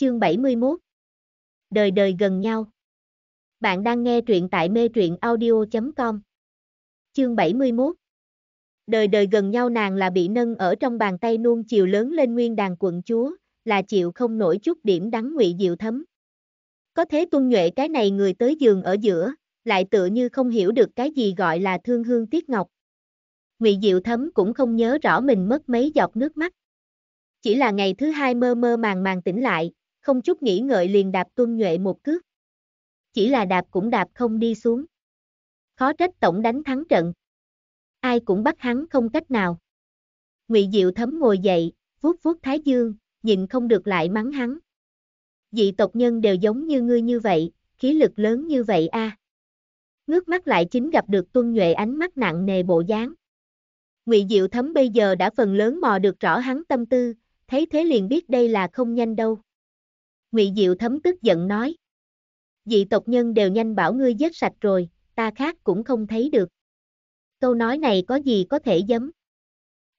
chương 71. Đời đời gần nhau. Bạn đang nghe truyện tại mê truyện audio.com. Chương 71. Đời đời gần nhau nàng là bị nâng ở trong bàn tay nuông chiều lớn lên nguyên đàn quận chúa, là chịu không nổi chút điểm đắng ngụy diệu thấm. Có thế tuân nhuệ cái này người tới giường ở giữa, lại tựa như không hiểu được cái gì gọi là thương hương tiết ngọc. Ngụy Diệu Thấm cũng không nhớ rõ mình mất mấy giọt nước mắt. Chỉ là ngày thứ hai mơ mơ màng màng tỉnh lại, không chút nghĩ ngợi liền đạp tuân nhuệ một cước. Chỉ là đạp cũng đạp không đi xuống. Khó trách tổng đánh thắng trận. Ai cũng bắt hắn không cách nào. Ngụy Diệu thấm ngồi dậy, vuốt vuốt Thái Dương, nhìn không được lại mắng hắn. Dị tộc nhân đều giống như ngươi như vậy, khí lực lớn như vậy a. À. Ngước mắt lại chính gặp được Tuân Nhuệ ánh mắt nặng nề bộ dáng. Ngụy Diệu Thấm bây giờ đã phần lớn mò được rõ hắn tâm tư, thấy thế liền biết đây là không nhanh đâu. Ngụy Diệu thấm tức giận nói. Dị tộc nhân đều nhanh bảo ngươi giết sạch rồi, ta khác cũng không thấy được. Câu nói này có gì có thể giấm.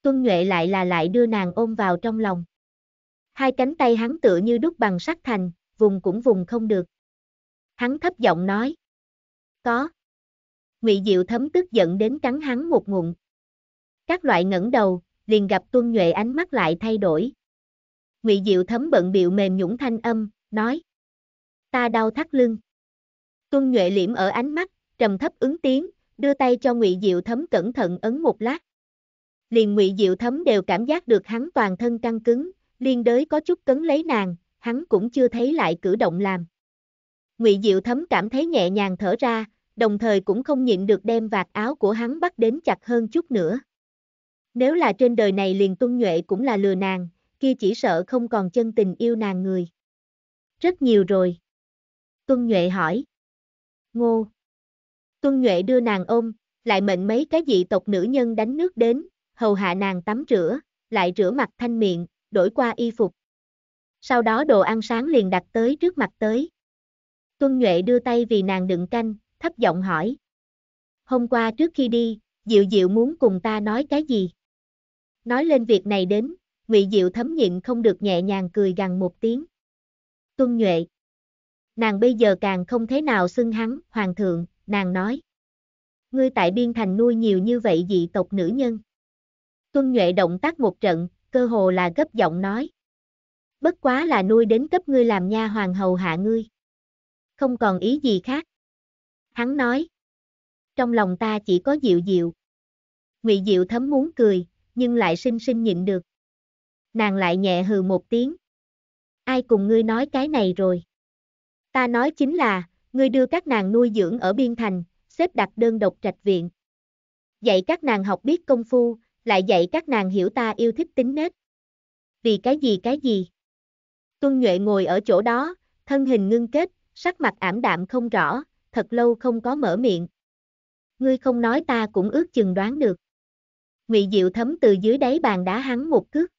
Tuân Nhuệ lại là lại đưa nàng ôm vào trong lòng. Hai cánh tay hắn tựa như đúc bằng sắt thành, vùng cũng vùng không được. Hắn thấp giọng nói. Có. Ngụy Diệu thấm tức giận đến cắn hắn một ngụm. Các loại ngẩng đầu, liền gặp Tuân Nhuệ ánh mắt lại thay đổi, Ngụy Diệu thấm bận biệu mềm nhũng thanh âm, nói. Ta đau thắt lưng. Tuân Nhuệ liễm ở ánh mắt, trầm thấp ứng tiếng, đưa tay cho Ngụy Diệu thấm cẩn thận ấn một lát. Liền Ngụy Diệu thấm đều cảm giác được hắn toàn thân căng cứng, liên đới có chút cấn lấy nàng, hắn cũng chưa thấy lại cử động làm. Ngụy Diệu thấm cảm thấy nhẹ nhàng thở ra, đồng thời cũng không nhịn được đem vạt áo của hắn bắt đến chặt hơn chút nữa. Nếu là trên đời này liền tuân nhuệ cũng là lừa nàng, kia chỉ sợ không còn chân tình yêu nàng người. Rất nhiều rồi. Tuân Nhuệ hỏi. Ngô. Tuân Nhuệ đưa nàng ôm, lại mệnh mấy cái dị tộc nữ nhân đánh nước đến, hầu hạ nàng tắm rửa, lại rửa mặt thanh miệng, đổi qua y phục. Sau đó đồ ăn sáng liền đặt tới trước mặt tới. Tuân Nhuệ đưa tay vì nàng đựng canh, thấp giọng hỏi. Hôm qua trước khi đi, Diệu Diệu muốn cùng ta nói cái gì? Nói lên việc này đến, Ngụy Diệu thấm nhịn không được nhẹ nhàng cười gần một tiếng. Tuân Nhuệ. Nàng bây giờ càng không thế nào xưng hắn, hoàng thượng, nàng nói. Ngươi tại biên thành nuôi nhiều như vậy dị tộc nữ nhân. Tuân Nhuệ động tác một trận, cơ hồ là gấp giọng nói. Bất quá là nuôi đến cấp ngươi làm nha hoàng hầu hạ ngươi. Không còn ý gì khác. Hắn nói. Trong lòng ta chỉ có Diệu Diệu. Ngụy Diệu thấm muốn cười, nhưng lại sinh sinh nhịn được nàng lại nhẹ hừ một tiếng. Ai cùng ngươi nói cái này rồi? Ta nói chính là, ngươi đưa các nàng nuôi dưỡng ở Biên Thành, xếp đặt đơn độc trạch viện. Dạy các nàng học biết công phu, lại dạy các nàng hiểu ta yêu thích tính nết. Vì cái gì cái gì? Tuân Nhuệ ngồi ở chỗ đó, thân hình ngưng kết, sắc mặt ảm đạm không rõ, thật lâu không có mở miệng. Ngươi không nói ta cũng ước chừng đoán được. Ngụy Diệu thấm từ dưới đáy bàn đá hắn một cước.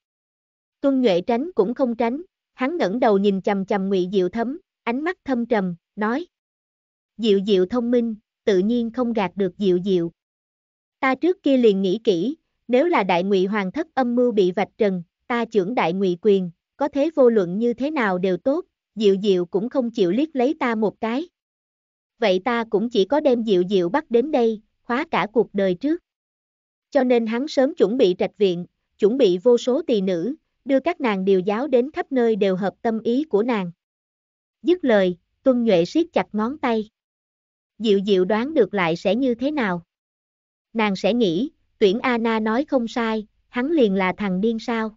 Tuân Nhuệ tránh cũng không tránh, hắn ngẩng đầu nhìn chầm chầm Ngụy Diệu Thấm, ánh mắt thâm trầm, nói. Diệu Diệu thông minh, tự nhiên không gạt được Diệu Diệu. Ta trước kia liền nghĩ kỹ, nếu là đại ngụy hoàng thất âm mưu bị vạch trần, ta trưởng đại ngụy quyền, có thế vô luận như thế nào đều tốt, Diệu Diệu cũng không chịu liếc lấy ta một cái. Vậy ta cũng chỉ có đem Diệu Diệu bắt đến đây, khóa cả cuộc đời trước. Cho nên hắn sớm chuẩn bị trạch viện, chuẩn bị vô số tỳ nữ, đưa các nàng điều giáo đến khắp nơi đều hợp tâm ý của nàng. Dứt lời, Tuân Nhuệ siết chặt ngón tay. Diệu diệu đoán được lại sẽ như thế nào. Nàng sẽ nghĩ, tuyển Anna nói không sai, hắn liền là thằng điên sao.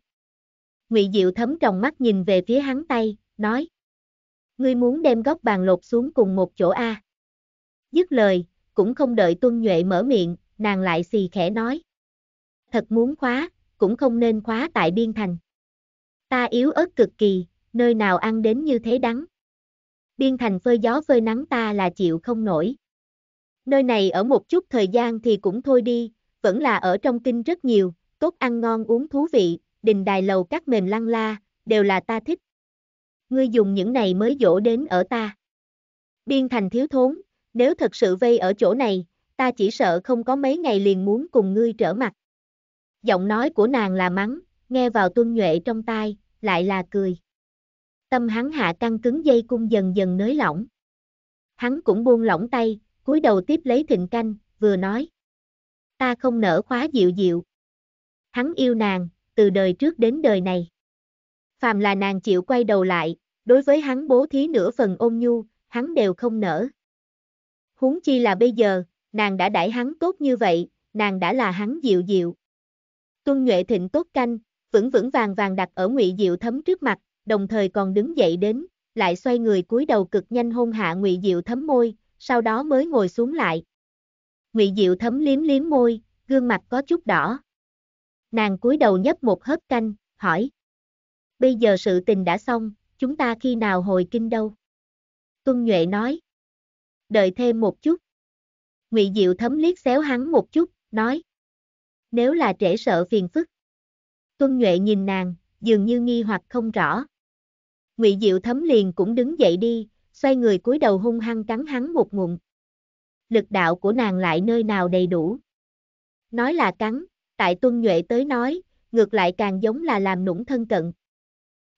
Ngụy Diệu thấm tròng mắt nhìn về phía hắn tay, nói. Ngươi muốn đem góc bàn lột xuống cùng một chỗ A. Dứt lời, cũng không đợi Tuân Nhuệ mở miệng, nàng lại xì khẽ nói. Thật muốn khóa, cũng không nên khóa tại biên thành. Ta yếu ớt cực kỳ, nơi nào ăn đến như thế đắng. Biên thành phơi gió phơi nắng ta là chịu không nổi. Nơi này ở một chút thời gian thì cũng thôi đi, vẫn là ở trong kinh rất nhiều, tốt ăn ngon uống thú vị, đình đài lầu các mềm lăng la, đều là ta thích. Ngươi dùng những này mới dỗ đến ở ta. Biên thành thiếu thốn, nếu thật sự vây ở chỗ này, ta chỉ sợ không có mấy ngày liền muốn cùng ngươi trở mặt. Giọng nói của nàng là mắng, nghe vào tuân nhuệ trong tai, lại là cười. Tâm hắn hạ căng cứng dây cung dần dần nới lỏng. Hắn cũng buông lỏng tay, cúi đầu tiếp lấy thịnh canh, vừa nói. Ta không nở khóa dịu dịu. Hắn yêu nàng, từ đời trước đến đời này. Phàm là nàng chịu quay đầu lại, đối với hắn bố thí nửa phần ôn nhu, hắn đều không nở. Huống chi là bây giờ, nàng đã đãi hắn tốt như vậy, nàng đã là hắn dịu dịu. Tuân Nhuệ Thịnh tốt canh, vững vững vàng vàng đặt ở Ngụy Diệu Thấm trước mặt, đồng thời còn đứng dậy đến, lại xoay người cúi đầu cực nhanh hôn hạ Ngụy Diệu Thấm môi, sau đó mới ngồi xuống lại. Ngụy Diệu Thấm liếm liếm môi, gương mặt có chút đỏ. Nàng cúi đầu nhấp một hớp canh, hỏi: "Bây giờ sự tình đã xong, chúng ta khi nào hồi kinh đâu?" Tuân Nhuệ nói: "Đợi thêm một chút." Ngụy Diệu Thấm liếc xéo hắn một chút, nói: "Nếu là trễ sợ phiền phức." Tuân Nhuệ nhìn nàng, dường như nghi hoặc không rõ. Ngụy Diệu Thấm liền cũng đứng dậy đi, xoay người cúi đầu hung hăng cắn hắn một ngụm. Lực đạo của nàng lại nơi nào đầy đủ. Nói là cắn, tại Tuân Nhuệ tới nói, ngược lại càng giống là làm nũng thân cận.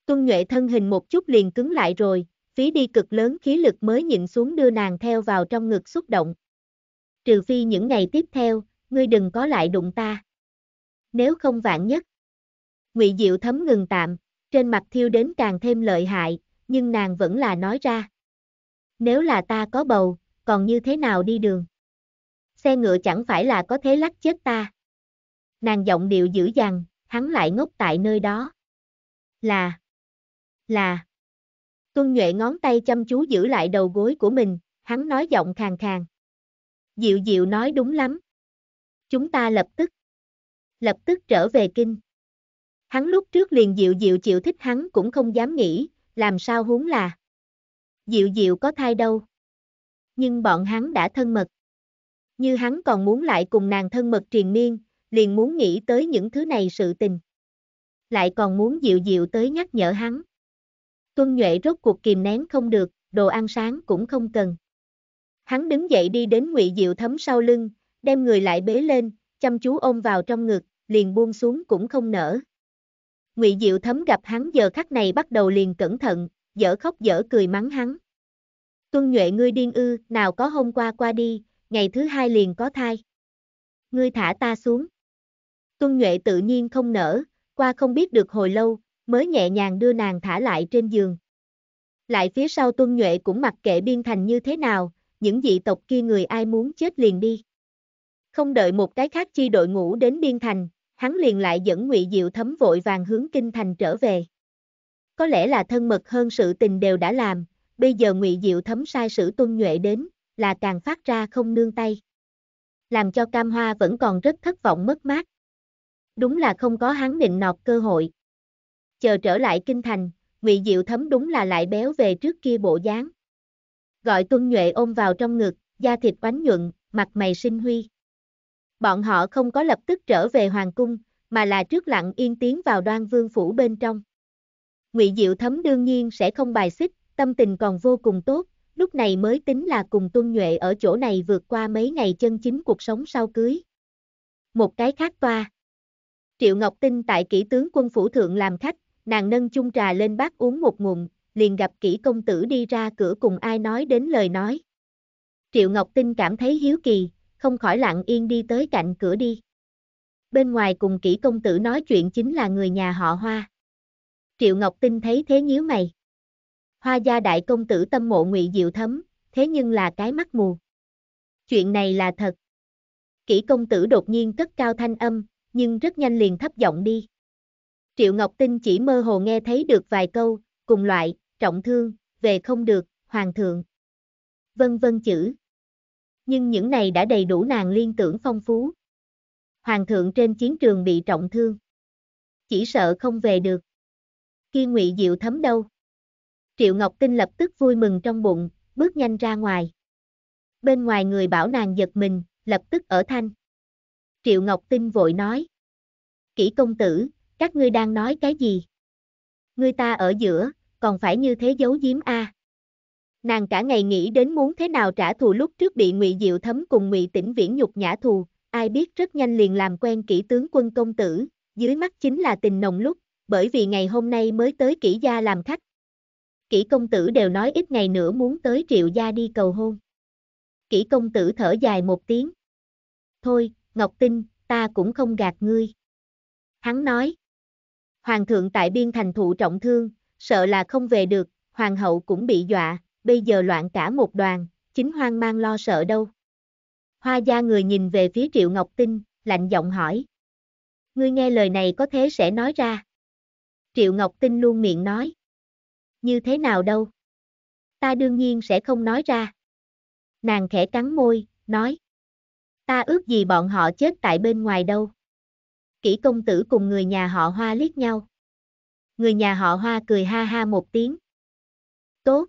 Tuân Nhuệ thân hình một chút liền cứng lại rồi, phí đi cực lớn khí lực mới nhịn xuống đưa nàng theo vào trong ngực xúc động. Trừ phi những ngày tiếp theo, ngươi đừng có lại đụng ta. Nếu không vạn nhất. Ngụy Diệu thấm ngừng tạm, trên mặt thiêu đến càng thêm lợi hại, nhưng nàng vẫn là nói ra. Nếu là ta có bầu, còn như thế nào đi đường? Xe ngựa chẳng phải là có thế lắc chết ta. Nàng giọng điệu dữ dằn, hắn lại ngốc tại nơi đó. Là, là, Tuân Nhuệ ngón tay chăm chú giữ lại đầu gối của mình, hắn nói giọng khàn khàn. Diệu Diệu nói đúng lắm. Chúng ta lập tức, lập tức trở về kinh. Hắn lúc trước liền dịu dịu chịu thích hắn cũng không dám nghĩ, làm sao huống là. dịu dịu có thai đâu. Nhưng bọn hắn đã thân mật. Như hắn còn muốn lại cùng nàng thân mật triền miên, liền muốn nghĩ tới những thứ này sự tình. Lại còn muốn dịu dịu tới nhắc nhở hắn. Tuân Nhuệ rốt cuộc kìm nén không được, đồ ăn sáng cũng không cần. Hắn đứng dậy đi đến Ngụy Diệu thấm sau lưng, đem người lại bế lên, chăm chú ôm vào trong ngực, liền buông xuống cũng không nở. Ngụy Diệu Thấm gặp hắn giờ khắc này bắt đầu liền cẩn thận, dở khóc dở cười mắng hắn. Tuân Nhuệ ngươi điên ư, nào có hôm qua qua đi, ngày thứ hai liền có thai. Ngươi thả ta xuống. Tuân Nhuệ tự nhiên không nở, qua không biết được hồi lâu, mới nhẹ nhàng đưa nàng thả lại trên giường. Lại phía sau Tuân Nhuệ cũng mặc kệ biên thành như thế nào, những dị tộc kia người ai muốn chết liền đi. Không đợi một cái khác chi đội ngũ đến biên thành, hắn liền lại dẫn ngụy Diệu Thấm vội vàng hướng kinh thành trở về. Có lẽ là thân mật hơn sự tình đều đã làm, bây giờ ngụy Diệu Thấm sai sử tuân nhuệ đến, là càng phát ra không nương tay. Làm cho Cam Hoa vẫn còn rất thất vọng mất mát. Đúng là không có hắn định nọt cơ hội. Chờ trở lại kinh thành, ngụy Diệu Thấm đúng là lại béo về trước kia bộ dáng. Gọi Tuân Nhuệ ôm vào trong ngực, da thịt oánh nhuận, mặt mày sinh huy bọn họ không có lập tức trở về hoàng cung, mà là trước lặng yên tiến vào đoan vương phủ bên trong. Ngụy Diệu Thấm đương nhiên sẽ không bài xích, tâm tình còn vô cùng tốt, lúc này mới tính là cùng Tuân Nhuệ ở chỗ này vượt qua mấy ngày chân chính cuộc sống sau cưới. Một cái khác toa. Triệu Ngọc Tinh tại kỹ tướng quân phủ thượng làm khách, nàng nâng chung trà lên bát uống một ngụm, liền gặp kỹ công tử đi ra cửa cùng ai nói đến lời nói. Triệu Ngọc Tinh cảm thấy hiếu kỳ, không khỏi lặng yên đi tới cạnh cửa đi. Bên ngoài cùng kỹ công tử nói chuyện chính là người nhà họ Hoa. Triệu Ngọc Tinh thấy thế nhíu mày. Hoa gia đại công tử tâm mộ ngụy diệu thấm, thế nhưng là cái mắt mù. Chuyện này là thật. Kỹ công tử đột nhiên cất cao thanh âm, nhưng rất nhanh liền thấp giọng đi. Triệu Ngọc Tinh chỉ mơ hồ nghe thấy được vài câu, cùng loại, trọng thương, về không được, hoàng thượng. Vân vân chữ nhưng những này đã đầy đủ nàng liên tưởng phong phú. Hoàng thượng trên chiến trường bị trọng thương. Chỉ sợ không về được. Kia ngụy diệu thấm đâu. Triệu Ngọc Tinh lập tức vui mừng trong bụng, bước nhanh ra ngoài. Bên ngoài người bảo nàng giật mình, lập tức ở thanh. Triệu Ngọc Tinh vội nói. Kỹ công tử, các ngươi đang nói cái gì? Ngươi ta ở giữa, còn phải như thế giấu giếm a à? Nàng cả ngày nghĩ đến muốn thế nào trả thù lúc trước bị Ngụy Diệu Thấm cùng Ngụy Tĩnh Viễn nhục nhã thù, ai biết rất nhanh liền làm quen kỹ tướng quân công tử, dưới mắt chính là tình nồng lúc, bởi vì ngày hôm nay mới tới kỹ gia làm khách. Kỹ công tử đều nói ít ngày nữa muốn tới triệu gia đi cầu hôn. Kỹ công tử thở dài một tiếng. Thôi, Ngọc Tinh, ta cũng không gạt ngươi. Hắn nói. Hoàng thượng tại biên thành thụ trọng thương, sợ là không về được, hoàng hậu cũng bị dọa, bây giờ loạn cả một đoàn, chính hoang mang lo sợ đâu. Hoa gia người nhìn về phía Triệu Ngọc Tinh, lạnh giọng hỏi. Ngươi nghe lời này có thế sẽ nói ra. Triệu Ngọc Tinh luôn miệng nói. Như thế nào đâu? Ta đương nhiên sẽ không nói ra. Nàng khẽ cắn môi, nói. Ta ước gì bọn họ chết tại bên ngoài đâu. Kỷ công tử cùng người nhà họ hoa liếc nhau. Người nhà họ hoa cười ha ha một tiếng. Tốt,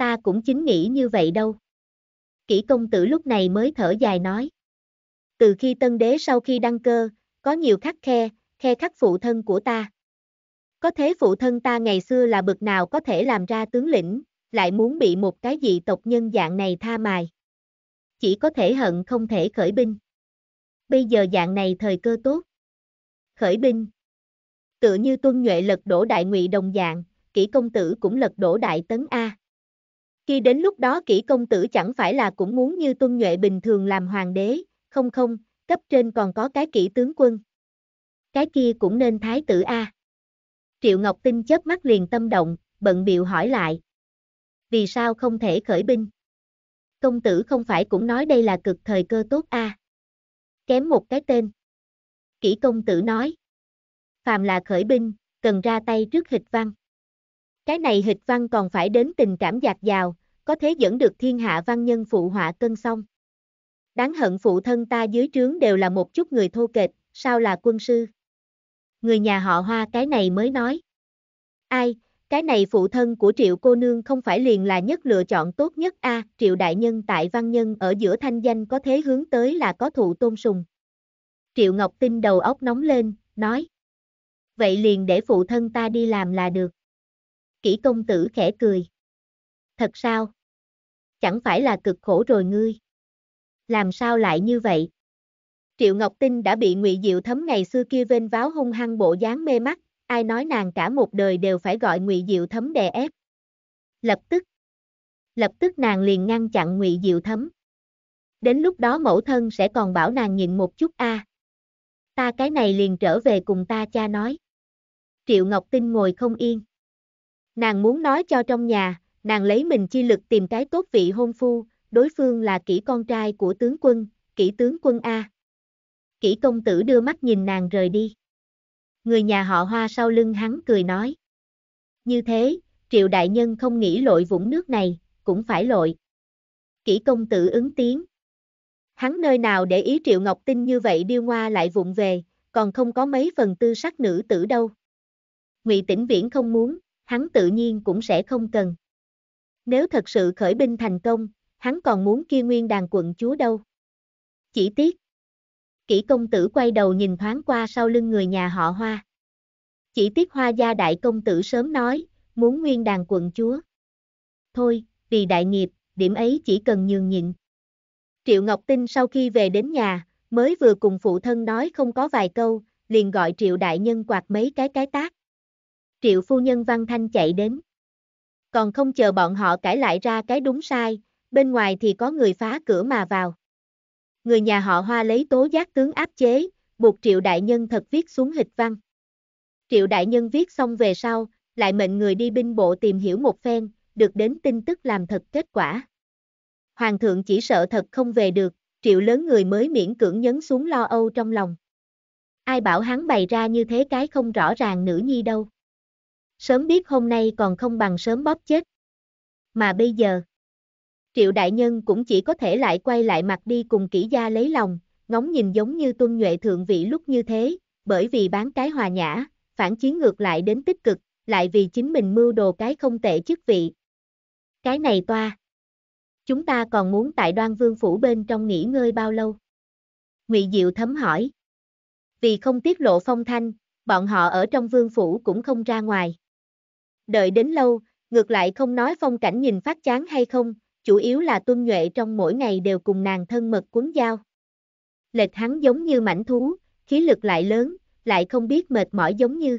ta cũng chính nghĩ như vậy đâu. Kỷ công tử lúc này mới thở dài nói. Từ khi tân đế sau khi đăng cơ, có nhiều khắc khe, khe khắc phụ thân của ta. Có thế phụ thân ta ngày xưa là bực nào có thể làm ra tướng lĩnh, lại muốn bị một cái dị tộc nhân dạng này tha mài. Chỉ có thể hận không thể khởi binh. Bây giờ dạng này thời cơ tốt. Khởi binh. Tựa như tuân nhuệ lật đổ đại ngụy đồng dạng, kỹ công tử cũng lật đổ đại tấn A. Khi đến lúc đó kỹ công tử chẳng phải là cũng muốn như tuân nhuệ bình thường làm hoàng đế, không không, cấp trên còn có cái kỹ tướng quân. Cái kia cũng nên thái tử A. Triệu Ngọc Tinh chớp mắt liền tâm động, bận biệu hỏi lại. Vì sao không thể khởi binh? Công tử không phải cũng nói đây là cực thời cơ tốt A. Kém một cái tên. Kỹ công tử nói. Phàm là khởi binh, cần ra tay trước hịch văn. Cái này hịch văn còn phải đến tình cảm giạc dào, có thế dẫn được thiên hạ văn nhân phụ họa cân xong. Đáng hận phụ thân ta dưới trướng đều là một chút người thô kệch, sao là quân sư? Người nhà họ hoa cái này mới nói. Ai, cái này phụ thân của triệu cô nương không phải liền là nhất lựa chọn tốt nhất a à, triệu đại nhân tại văn nhân ở giữa thanh danh có thế hướng tới là có thụ tôn sùng. Triệu Ngọc Tinh đầu óc nóng lên, nói. Vậy liền để phụ thân ta đi làm là được. Kỷ công tử khẽ cười. Thật sao? Chẳng phải là cực khổ rồi ngươi? Làm sao lại như vậy? Triệu Ngọc Tinh đã bị Ngụy Diệu thấm ngày xưa kia vênh váo hung hăng bộ dáng mê mắt, ai nói nàng cả một đời đều phải gọi Ngụy Diệu thấm đè ép. Lập tức, lập tức nàng liền ngăn chặn Ngụy Diệu thấm. Đến lúc đó mẫu thân sẽ còn bảo nàng nhịn một chút a. À. Ta cái này liền trở về cùng ta cha nói. Triệu Ngọc Tinh ngồi không yên. Nàng muốn nói cho trong nhà, nàng lấy mình chi lực tìm cái tốt vị hôn phu, đối phương là kỹ con trai của tướng quân, kỹ tướng quân A. Kỹ công tử đưa mắt nhìn nàng rời đi. Người nhà họ hoa sau lưng hắn cười nói. Như thế, triệu đại nhân không nghĩ lội vũng nước này, cũng phải lội. Kỹ công tử ứng tiếng. Hắn nơi nào để ý triệu ngọc tinh như vậy điêu ngoa lại vụng về, còn không có mấy phần tư sắc nữ tử đâu. Ngụy Tĩnh Viễn không muốn, hắn tự nhiên cũng sẽ không cần nếu thật sự khởi binh thành công, hắn còn muốn kia nguyên đàn quận chúa đâu. Chỉ tiếc. Kỷ công tử quay đầu nhìn thoáng qua sau lưng người nhà họ Hoa. Chỉ tiếc Hoa gia đại công tử sớm nói, muốn nguyên đàn quận chúa. Thôi, vì đại nghiệp, điểm ấy chỉ cần nhường nhịn. Triệu Ngọc Tinh sau khi về đến nhà, mới vừa cùng phụ thân nói không có vài câu, liền gọi Triệu Đại Nhân quạt mấy cái cái tác. Triệu Phu Nhân Văn Thanh chạy đến. Còn không chờ bọn họ cãi lại ra cái đúng sai, bên ngoài thì có người phá cửa mà vào. Người nhà họ Hoa lấy tố giác tướng áp chế, buộc Triệu Đại Nhân thật viết xuống hịch văn. Triệu Đại Nhân viết xong về sau, lại mệnh người đi binh bộ tìm hiểu một phen, được đến tin tức làm thật kết quả. Hoàng thượng chỉ sợ thật không về được, triệu lớn người mới miễn cưỡng nhấn xuống lo âu trong lòng. Ai bảo hắn bày ra như thế cái không rõ ràng nữ nhi đâu sớm biết hôm nay còn không bằng sớm bóp chết. Mà bây giờ, triệu đại nhân cũng chỉ có thể lại quay lại mặt đi cùng kỹ gia lấy lòng, ngóng nhìn giống như tuân nhuệ thượng vị lúc như thế, bởi vì bán cái hòa nhã, phản chiến ngược lại đến tích cực, lại vì chính mình mưu đồ cái không tệ chức vị. Cái này toa. Chúng ta còn muốn tại đoan vương phủ bên trong nghỉ ngơi bao lâu? ngụy Diệu thấm hỏi. Vì không tiết lộ phong thanh, bọn họ ở trong vương phủ cũng không ra ngoài. Đợi đến lâu, ngược lại không nói phong cảnh nhìn phát chán hay không, chủ yếu là tuân nhuệ trong mỗi ngày đều cùng nàng thân mật cuốn dao. Lệch hắn giống như mảnh thú, khí lực lại lớn, lại không biết mệt mỏi giống như.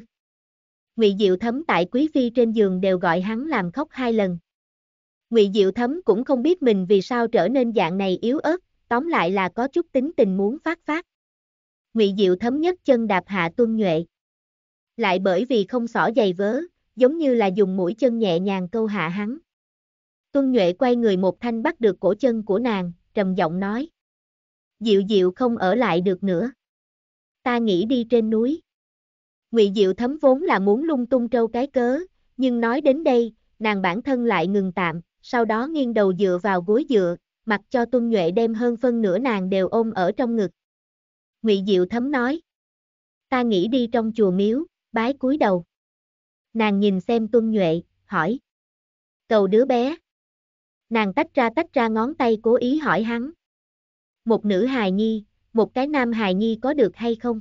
Ngụy Diệu Thấm tại Quý Phi trên giường đều gọi hắn làm khóc hai lần. Ngụy Diệu Thấm cũng không biết mình vì sao trở nên dạng này yếu ớt, tóm lại là có chút tính tình muốn phát phát. Ngụy Diệu Thấm nhất chân đạp hạ tuân nhuệ. Lại bởi vì không xỏ giày vớ, giống như là dùng mũi chân nhẹ nhàng câu hạ hắn. Tuân Nhuệ quay người một thanh bắt được cổ chân của nàng, trầm giọng nói. Diệu Diệu không ở lại được nữa. Ta nghĩ đi trên núi. Ngụy Diệu thấm vốn là muốn lung tung trâu cái cớ, nhưng nói đến đây, nàng bản thân lại ngừng tạm, sau đó nghiêng đầu dựa vào gối dựa, mặc cho Tuân Nhuệ đem hơn phân nửa nàng đều ôm ở trong ngực. Ngụy Diệu thấm nói. Ta nghĩ đi trong chùa miếu, bái cúi đầu. Nàng nhìn xem tuân nhuệ, hỏi. Cầu đứa bé. Nàng tách ra tách ra ngón tay cố ý hỏi hắn. Một nữ hài nhi, một cái nam hài nhi có được hay không?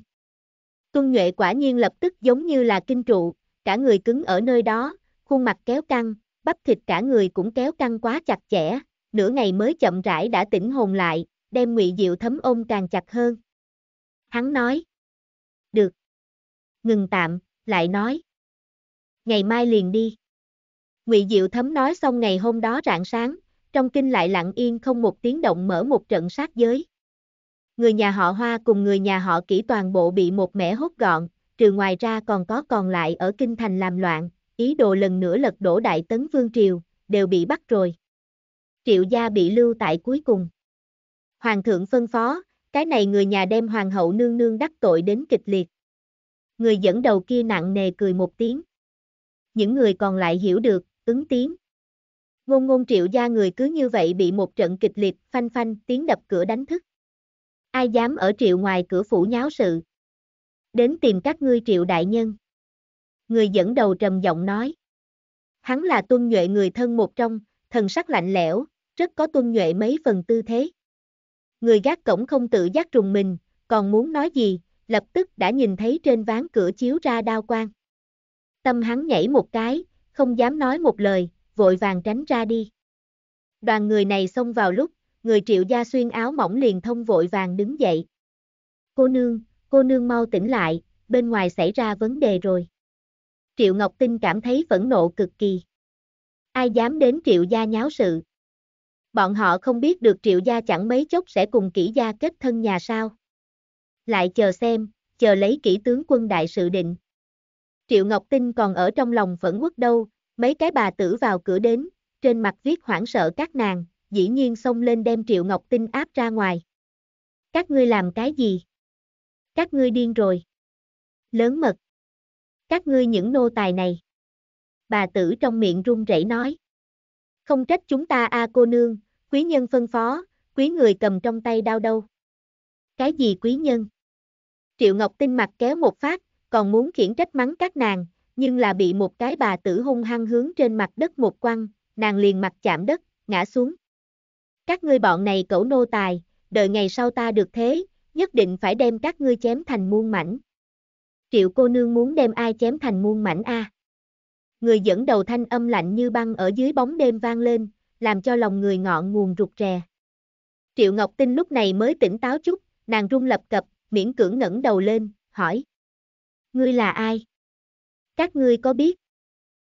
Tuân nhuệ quả nhiên lập tức giống như là kinh trụ, cả người cứng ở nơi đó, khuôn mặt kéo căng, bắp thịt cả người cũng kéo căng quá chặt chẽ, nửa ngày mới chậm rãi đã tỉnh hồn lại, đem ngụy diệu thấm ôm càng chặt hơn. Hắn nói. Được. Ngừng tạm, lại nói ngày mai liền đi. Ngụy Diệu Thấm nói xong ngày hôm đó rạng sáng, trong kinh lại lặng yên không một tiếng động mở một trận sát giới. Người nhà họ Hoa cùng người nhà họ Kỷ toàn bộ bị một mẻ hốt gọn, trừ ngoài ra còn có còn lại ở kinh thành làm loạn, ý đồ lần nữa lật đổ đại tấn vương triều, đều bị bắt rồi. Triệu gia bị lưu tại cuối cùng. Hoàng thượng phân phó, cái này người nhà đem hoàng hậu nương nương đắc tội đến kịch liệt. Người dẫn đầu kia nặng nề cười một tiếng những người còn lại hiểu được, ứng tiếng. Ngôn ngôn triệu gia người cứ như vậy bị một trận kịch liệt, phanh phanh, tiếng đập cửa đánh thức. Ai dám ở triệu ngoài cửa phủ nháo sự. Đến tìm các ngươi triệu đại nhân. Người dẫn đầu trầm giọng nói. Hắn là tuân nhuệ người thân một trong, thần sắc lạnh lẽo, rất có tuân nhuệ mấy phần tư thế. Người gác cổng không tự giác trùng mình, còn muốn nói gì, lập tức đã nhìn thấy trên ván cửa chiếu ra đao quang. Tâm hắn nhảy một cái, không dám nói một lời, vội vàng tránh ra đi. Đoàn người này xông vào lúc, người triệu gia xuyên áo mỏng liền thông vội vàng đứng dậy. Cô nương, cô nương mau tỉnh lại, bên ngoài xảy ra vấn đề rồi. Triệu Ngọc Tinh cảm thấy phẫn nộ cực kỳ. Ai dám đến triệu gia nháo sự? Bọn họ không biết được triệu gia chẳng mấy chốc sẽ cùng kỹ gia kết thân nhà sao. Lại chờ xem, chờ lấy kỹ tướng quân đại sự định. Triệu Ngọc Tinh còn ở trong lòng phẫn quốc đâu, mấy cái bà tử vào cửa đến, trên mặt viết hoảng sợ các nàng, dĩ nhiên xông lên đem Triệu Ngọc Tinh áp ra ngoài. Các ngươi làm cái gì? Các ngươi điên rồi. Lớn mật. Các ngươi những nô tài này. Bà tử trong miệng run rẩy nói. Không trách chúng ta a à cô nương, quý nhân phân phó, quý người cầm trong tay đau đâu. Cái gì quý nhân? Triệu Ngọc Tinh mặt kéo một phát, còn muốn khiển trách mắng các nàng, nhưng là bị một cái bà tử hung hăng hướng trên mặt đất một quăng, nàng liền mặt chạm đất, ngã xuống. Các ngươi bọn này cẩu nô tài, đợi ngày sau ta được thế, nhất định phải đem các ngươi chém thành muôn mảnh. Triệu cô nương muốn đem ai chém thành muôn mảnh a? Người dẫn đầu thanh âm lạnh như băng ở dưới bóng đêm vang lên, làm cho lòng người ngọn nguồn rụt rè. Triệu Ngọc Tinh lúc này mới tỉnh táo chút, nàng run lập cập, miễn cưỡng ngẩng đầu lên, hỏi. Ngươi là ai? Các ngươi có biết?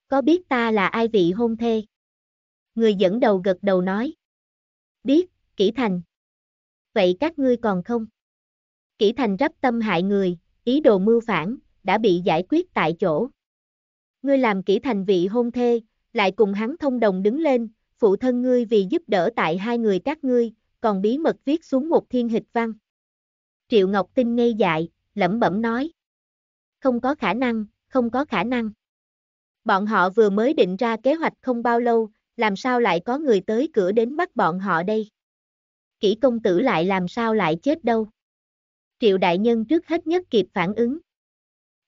Có biết ta là ai vị hôn thê? Người dẫn đầu gật đầu nói. Biết, Kỷ Thành. Vậy các ngươi còn không? Kỷ Thành rắp tâm hại người, ý đồ mưu phản, đã bị giải quyết tại chỗ. Ngươi làm Kỷ Thành vị hôn thê, lại cùng hắn thông đồng đứng lên, phụ thân ngươi vì giúp đỡ tại hai người các ngươi, còn bí mật viết xuống một thiên hịch văn. Triệu Ngọc Tinh ngây dại, lẩm bẩm nói không có khả năng, không có khả năng. Bọn họ vừa mới định ra kế hoạch không bao lâu, làm sao lại có người tới cửa đến bắt bọn họ đây? Kỷ công tử lại làm sao lại chết đâu? Triệu đại nhân trước hết nhất kịp phản ứng.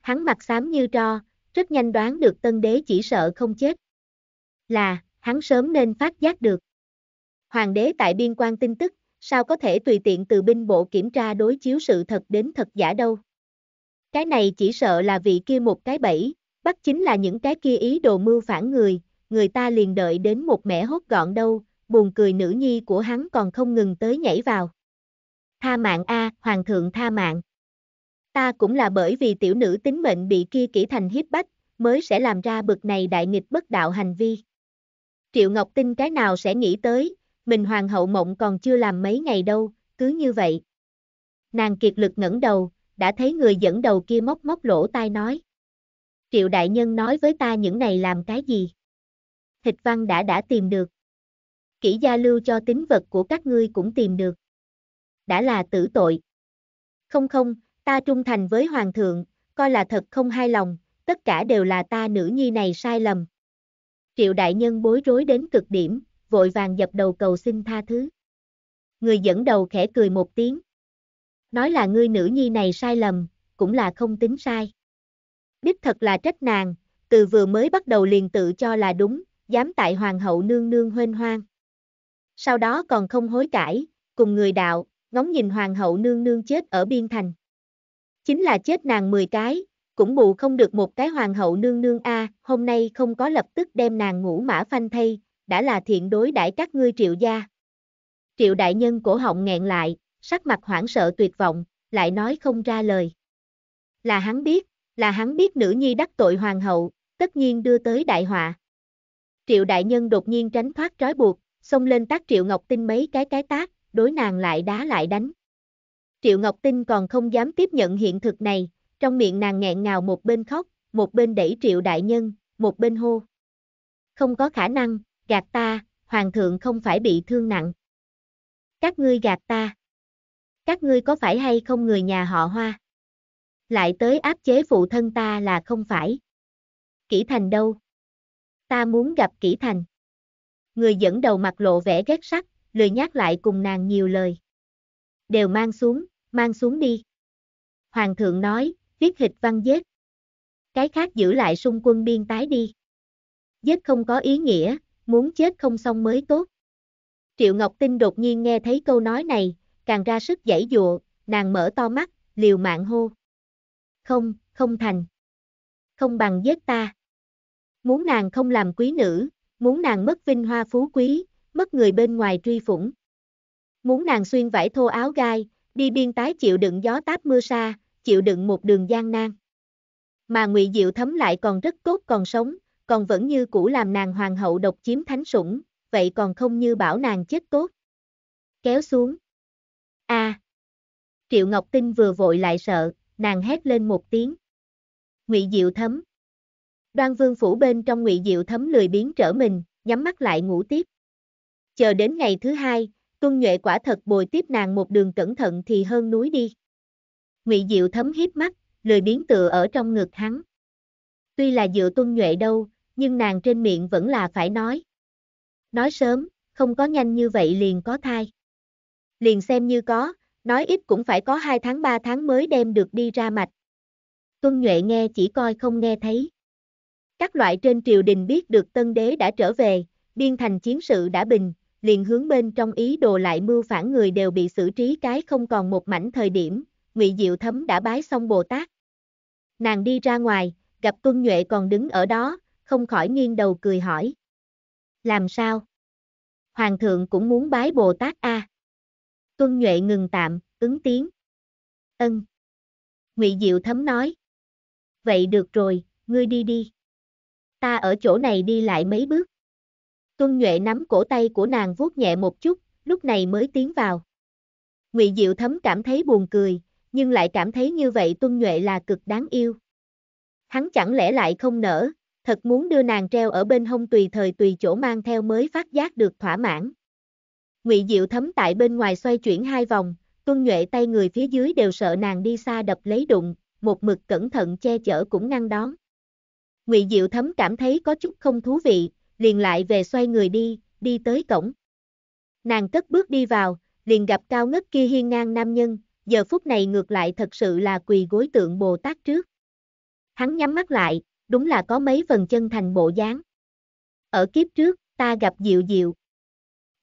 Hắn mặt xám như tro, rất nhanh đoán được tân đế chỉ sợ không chết. Là, hắn sớm nên phát giác được. Hoàng đế tại biên quan tin tức, sao có thể tùy tiện từ binh bộ kiểm tra đối chiếu sự thật đến thật giả đâu. Cái này chỉ sợ là vị kia một cái bẫy, bắt chính là những cái kia ý đồ mưu phản người, người ta liền đợi đến một mẻ hốt gọn đâu, buồn cười nữ nhi của hắn còn không ngừng tới nhảy vào. Tha mạng a, hoàng thượng tha mạng. Ta cũng là bởi vì tiểu nữ tính mệnh bị kia kỹ thành hiếp bách, mới sẽ làm ra bực này đại nghịch bất đạo hành vi. Triệu Ngọc Tinh cái nào sẽ nghĩ tới, mình hoàng hậu mộng còn chưa làm mấy ngày đâu, cứ như vậy. Nàng kiệt lực ngẩng đầu, đã thấy người dẫn đầu kia móc móc lỗ tai nói. Triệu đại nhân nói với ta những này làm cái gì? Thịt văn đã đã tìm được. Kỹ gia lưu cho tính vật của các ngươi cũng tìm được. Đã là tử tội. Không không, ta trung thành với hoàng thượng, coi là thật không hài lòng, tất cả đều là ta nữ nhi này sai lầm. Triệu đại nhân bối rối đến cực điểm, vội vàng dập đầu cầu xin tha thứ. Người dẫn đầu khẽ cười một tiếng nói là ngươi nữ nhi này sai lầm, cũng là không tính sai. Đích thật là trách nàng, từ vừa mới bắt đầu liền tự cho là đúng, dám tại hoàng hậu nương nương huênh hoang. Sau đó còn không hối cải, cùng người đạo, ngóng nhìn hoàng hậu nương nương chết ở biên thành. Chính là chết nàng 10 cái, cũng bù không được một cái hoàng hậu nương nương a, hôm nay không có lập tức đem nàng ngủ mã phanh thay, đã là thiện đối đãi các ngươi triệu gia. Triệu đại nhân cổ họng nghẹn lại, sắc mặt hoảng sợ tuyệt vọng, lại nói không ra lời. Là hắn biết, là hắn biết nữ nhi đắc tội hoàng hậu, tất nhiên đưa tới đại họa. Triệu đại nhân đột nhiên tránh thoát trói buộc, xông lên tác Triệu Ngọc Tinh mấy cái cái tác, đối nàng lại đá lại đánh. Triệu Ngọc Tinh còn không dám tiếp nhận hiện thực này, trong miệng nàng nghẹn ngào một bên khóc, một bên đẩy Triệu đại nhân, một bên hô. Không có khả năng, gạt ta, hoàng thượng không phải bị thương nặng. Các ngươi gạt ta các ngươi có phải hay không người nhà họ hoa? Lại tới áp chế phụ thân ta là không phải. Kỷ Thành đâu? Ta muốn gặp Kỷ Thành. Người dẫn đầu mặt lộ vẻ ghét sắc, lười nhắc lại cùng nàng nhiều lời. Đều mang xuống, mang xuống đi. Hoàng thượng nói, viết hịch văn giết. Cái khác giữ lại xung quân biên tái đi. Giết không có ý nghĩa, muốn chết không xong mới tốt. Triệu Ngọc Tinh đột nhiên nghe thấy câu nói này, càng ra sức giãy dụa, nàng mở to mắt, liều mạng hô. Không, không thành. Không bằng giết ta. Muốn nàng không làm quý nữ, muốn nàng mất vinh hoa phú quý, mất người bên ngoài truy phủng. Muốn nàng xuyên vải thô áo gai, đi biên tái chịu đựng gió táp mưa sa, chịu đựng một đường gian nan. Mà Ngụy Diệu thấm lại còn rất tốt còn sống, còn vẫn như cũ làm nàng hoàng hậu độc chiếm thánh sủng, vậy còn không như bảo nàng chết tốt. Kéo xuống. A. À. Triệu Ngọc Tinh vừa vội lại sợ, nàng hét lên một tiếng. Ngụy Diệu Thấm. Đoan Vương phủ bên trong Ngụy Diệu Thấm lười biến trở mình, nhắm mắt lại ngủ tiếp. Chờ đến ngày thứ hai, Tuân Nhuệ quả thật bồi tiếp nàng một đường cẩn thận thì hơn núi đi. Ngụy Diệu Thấm hiếp mắt, lười biến tựa ở trong ngực hắn. Tuy là dựa Tuân Nhuệ đâu, nhưng nàng trên miệng vẫn là phải nói. Nói sớm, không có nhanh như vậy liền có thai liền xem như có, nói ít cũng phải có 2 tháng 3 tháng mới đem được đi ra mạch. Tuân Nhuệ nghe chỉ coi không nghe thấy. Các loại trên triều đình biết được tân đế đã trở về, biên thành chiến sự đã bình, liền hướng bên trong ý đồ lại mưu phản người đều bị xử trí cái không còn một mảnh thời điểm, ngụy Diệu Thấm đã bái xong Bồ Tát. Nàng đi ra ngoài, gặp Tuân Nhuệ còn đứng ở đó, không khỏi nghiêng đầu cười hỏi. Làm sao? Hoàng thượng cũng muốn bái Bồ Tát a à? Tuân Nhuệ ngừng tạm, ứng tiếng. Ân. Ngụy Diệu Thấm nói. Vậy được rồi, ngươi đi đi. Ta ở chỗ này đi lại mấy bước. Tuân Nhuệ nắm cổ tay của nàng vuốt nhẹ một chút, lúc này mới tiến vào. Ngụy Diệu Thấm cảm thấy buồn cười, nhưng lại cảm thấy như vậy Tuân Nhuệ là cực đáng yêu. Hắn chẳng lẽ lại không nở, thật muốn đưa nàng treo ở bên hông tùy thời tùy chỗ mang theo mới phát giác được thỏa mãn. Ngụy Diệu thấm tại bên ngoài xoay chuyển hai vòng, tuân nhuệ tay người phía dưới đều sợ nàng đi xa đập lấy đụng, một mực cẩn thận che chở cũng ngăn đón. Ngụy Diệu thấm cảm thấy có chút không thú vị, liền lại về xoay người đi, đi tới cổng. Nàng cất bước đi vào, liền gặp cao ngất kia hiên ngang nam nhân, giờ phút này ngược lại thật sự là quỳ gối tượng Bồ Tát trước. Hắn nhắm mắt lại, đúng là có mấy phần chân thành bộ dáng. Ở kiếp trước, ta gặp Diệu Diệu,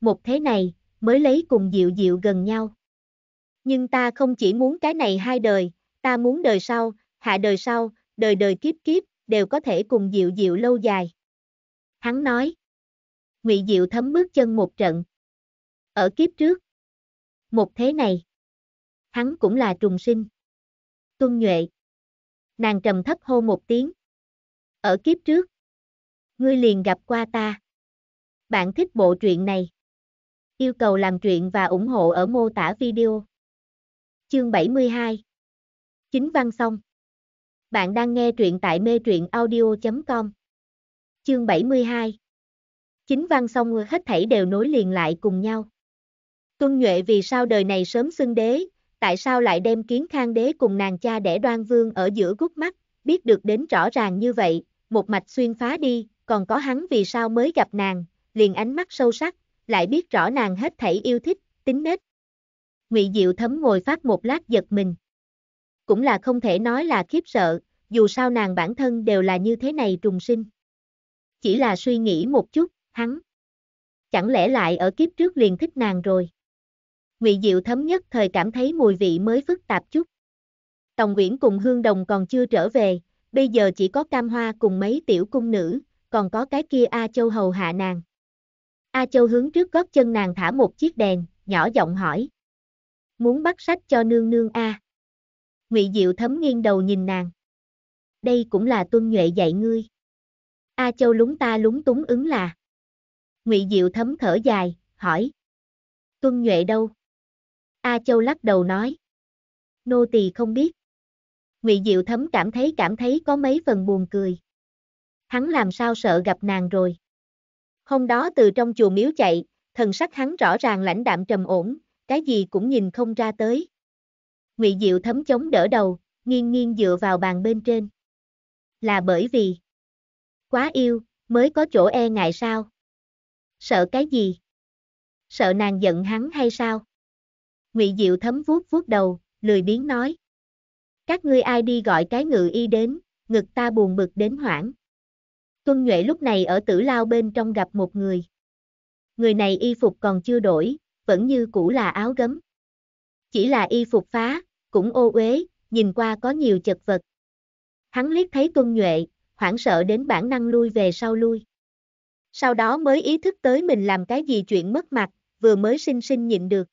một thế này, mới lấy cùng dịu dịu gần nhau. Nhưng ta không chỉ muốn cái này hai đời, ta muốn đời sau, hạ đời sau, đời đời kiếp kiếp, đều có thể cùng dịu dịu lâu dài. Hắn nói. Ngụy Diệu thấm bước chân một trận. Ở kiếp trước. Một thế này. Hắn cũng là trùng sinh. Tuân Nhuệ. Nàng trầm thấp hô một tiếng. Ở kiếp trước. Ngươi liền gặp qua ta. Bạn thích bộ truyện này. Yêu cầu làm chuyện và ủng hộ ở mô tả video. Chương 72 Chính văn xong. Bạn đang nghe truyện tại mê truyện audio.com. Chương 72 Chính văn xong hết thảy đều nối liền lại cùng nhau. Tuân Nhuệ vì sao đời này sớm xưng đế, tại sao lại đem kiến khang đế cùng nàng cha đẻ đoan vương ở giữa gút mắt, biết được đến rõ ràng như vậy, một mạch xuyên phá đi, còn có hắn vì sao mới gặp nàng, liền ánh mắt sâu sắc, lại biết rõ nàng hết thảy yêu thích, tính nết. Ngụy Diệu thấm ngồi phát một lát giật mình. Cũng là không thể nói là khiếp sợ, dù sao nàng bản thân đều là như thế này trùng sinh. Chỉ là suy nghĩ một chút, hắn. Chẳng lẽ lại ở kiếp trước liền thích nàng rồi. Ngụy Diệu thấm nhất thời cảm thấy mùi vị mới phức tạp chút. Tòng Nguyễn cùng Hương Đồng còn chưa trở về, bây giờ chỉ có Cam Hoa cùng mấy tiểu cung nữ, còn có cái kia A Châu hầu hạ nàng. A Châu hướng trước gót chân nàng thả một chiếc đèn, nhỏ giọng hỏi. Muốn bắt sách cho nương nương A. Ngụy Diệu thấm nghiêng đầu nhìn nàng. Đây cũng là tuân nhuệ dạy ngươi. A Châu lúng ta lúng túng ứng là. Ngụy Diệu thấm thở dài, hỏi. Tuân nhuệ đâu? A Châu lắc đầu nói. Nô tỳ không biết. Ngụy Diệu thấm cảm thấy cảm thấy có mấy phần buồn cười. Hắn làm sao sợ gặp nàng rồi. Hôm đó từ trong chùa miếu chạy, thần sắc hắn rõ ràng lãnh đạm trầm ổn, cái gì cũng nhìn không ra tới. Ngụy Diệu thấm chống đỡ đầu, nghiêng nghiêng dựa vào bàn bên trên. Là bởi vì quá yêu, mới có chỗ e ngại sao? Sợ cái gì? Sợ nàng giận hắn hay sao? Ngụy Diệu thấm vuốt vuốt đầu, lười biếng nói. Các ngươi ai đi gọi cái ngự y đến, ngực ta buồn bực đến hoảng. Tuân Nhuệ lúc này ở tử lao bên trong gặp một người. Người này y phục còn chưa đổi, vẫn như cũ là áo gấm. Chỉ là y phục phá, cũng ô uế, nhìn qua có nhiều chật vật. Hắn liếc thấy Tuân Nhuệ, hoảng sợ đến bản năng lui về sau lui. Sau đó mới ý thức tới mình làm cái gì chuyện mất mặt, vừa mới sinh sinh nhịn được.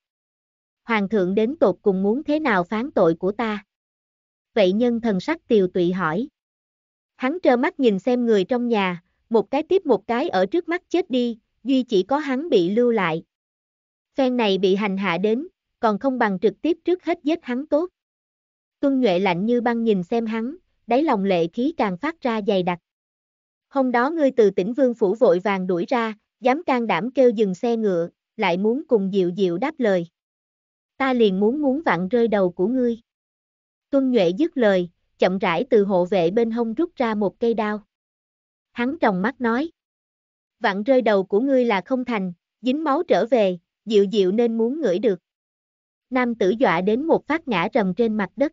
Hoàng thượng đến tột cùng muốn thế nào phán tội của ta? Vậy nhân thần sắc tiều tụy hỏi. Hắn trơ mắt nhìn xem người trong nhà, một cái tiếp một cái ở trước mắt chết đi, duy chỉ có hắn bị lưu lại. Phen này bị hành hạ đến, còn không bằng trực tiếp trước hết giết hắn tốt. Tuân Nhuệ lạnh như băng nhìn xem hắn, đáy lòng lệ khí càng phát ra dày đặc. Hôm đó ngươi từ tỉnh Vương Phủ vội vàng đuổi ra, dám can đảm kêu dừng xe ngựa, lại muốn cùng Diệu Diệu đáp lời. Ta liền muốn muốn vặn rơi đầu của ngươi. Tuân Nhuệ dứt lời, chậm rãi từ hộ vệ bên hông rút ra một cây đao. Hắn tròng mắt nói. Vặn rơi đầu của ngươi là không thành, dính máu trở về, dịu dịu nên muốn ngửi được. Nam tử dọa đến một phát ngã rầm trên mặt đất.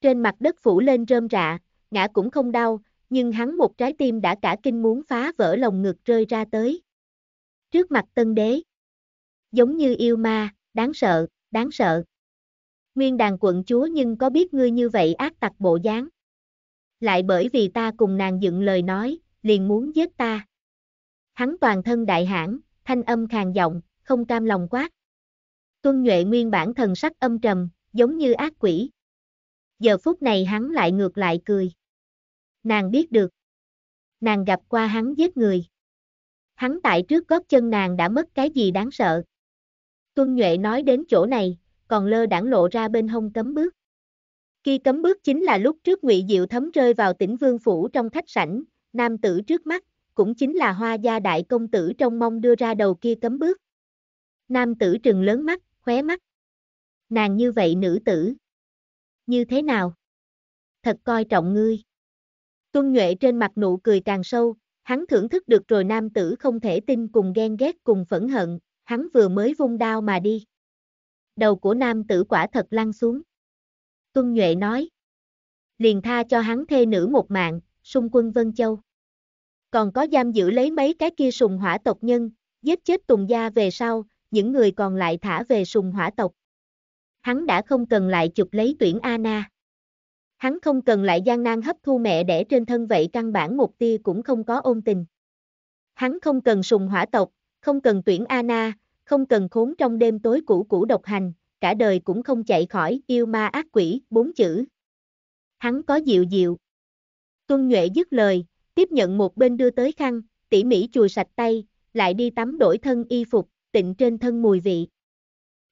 Trên mặt đất phủ lên rơm rạ, ngã cũng không đau, nhưng hắn một trái tim đã cả kinh muốn phá vỡ lồng ngực rơi ra tới. Trước mặt tân đế, giống như yêu ma, đáng sợ, đáng sợ nguyên đàn quận chúa nhưng có biết ngươi như vậy ác tặc bộ dáng. Lại bởi vì ta cùng nàng dựng lời nói, liền muốn giết ta. Hắn toàn thân đại hãn, thanh âm khàn giọng, không cam lòng quát. Tuân Nhuệ nguyên bản thần sắc âm trầm, giống như ác quỷ. Giờ phút này hắn lại ngược lại cười. Nàng biết được. Nàng gặp qua hắn giết người. Hắn tại trước gót chân nàng đã mất cái gì đáng sợ. Tuân Nhuệ nói đến chỗ này, còn lơ đãng lộ ra bên hông cấm bước. Khi cấm bước chính là lúc trước Ngụy Diệu thấm rơi vào tỉnh Vương Phủ trong khách sảnh, nam tử trước mắt, cũng chính là hoa gia đại công tử trong mong đưa ra đầu kia cấm bước. Nam tử trừng lớn mắt, khóe mắt. Nàng như vậy nữ tử. Như thế nào? Thật coi trọng ngươi. Tuân Nhuệ trên mặt nụ cười càng sâu, hắn thưởng thức được rồi nam tử không thể tin cùng ghen ghét cùng phẫn hận, hắn vừa mới vung đao mà đi đầu của nam tử quả thật lăn xuống. Tuân Nhuệ nói, liền tha cho hắn thê nữ một mạng, xung quân Vân Châu. Còn có giam giữ lấy mấy cái kia sùng hỏa tộc nhân, giết chết Tùng Gia về sau, những người còn lại thả về sùng hỏa tộc. Hắn đã không cần lại chụp lấy tuyển Anna. Hắn không cần lại gian nan hấp thu mẹ để trên thân vậy căn bản một tia cũng không có ôn tình. Hắn không cần sùng hỏa tộc, không cần tuyển Anna, không cần khốn trong đêm tối cũ cũ độc hành, cả đời cũng không chạy khỏi yêu ma ác quỷ, bốn chữ. Hắn có dịu dịu. Tuân Nhuệ dứt lời, tiếp nhận một bên đưa tới khăn, tỉ mỉ chùi sạch tay, lại đi tắm đổi thân y phục, tịnh trên thân mùi vị.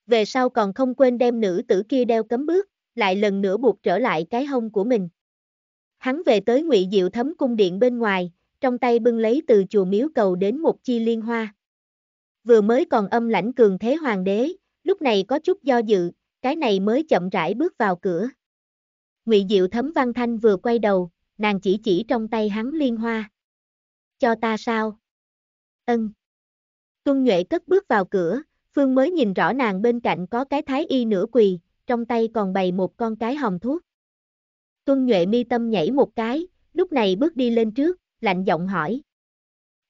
Về sau còn không quên đem nữ tử kia đeo cấm bước, lại lần nữa buộc trở lại cái hông của mình. Hắn về tới ngụy Diệu Thấm cung điện bên ngoài, trong tay bưng lấy từ chùa miếu cầu đến một chi liên hoa vừa mới còn âm lãnh cường thế hoàng đế, lúc này có chút do dự, cái này mới chậm rãi bước vào cửa. Ngụy Diệu thấm Văn Thanh vừa quay đầu, nàng chỉ chỉ trong tay hắn liên hoa. Cho ta sao? Ân. Tuân Nhuệ cất bước vào cửa, Phương mới nhìn rõ nàng bên cạnh có cái thái y nửa quỳ, trong tay còn bày một con cái hồng thuốc. Tuân Nhuệ mi tâm nhảy một cái, lúc này bước đi lên trước, lạnh giọng hỏi.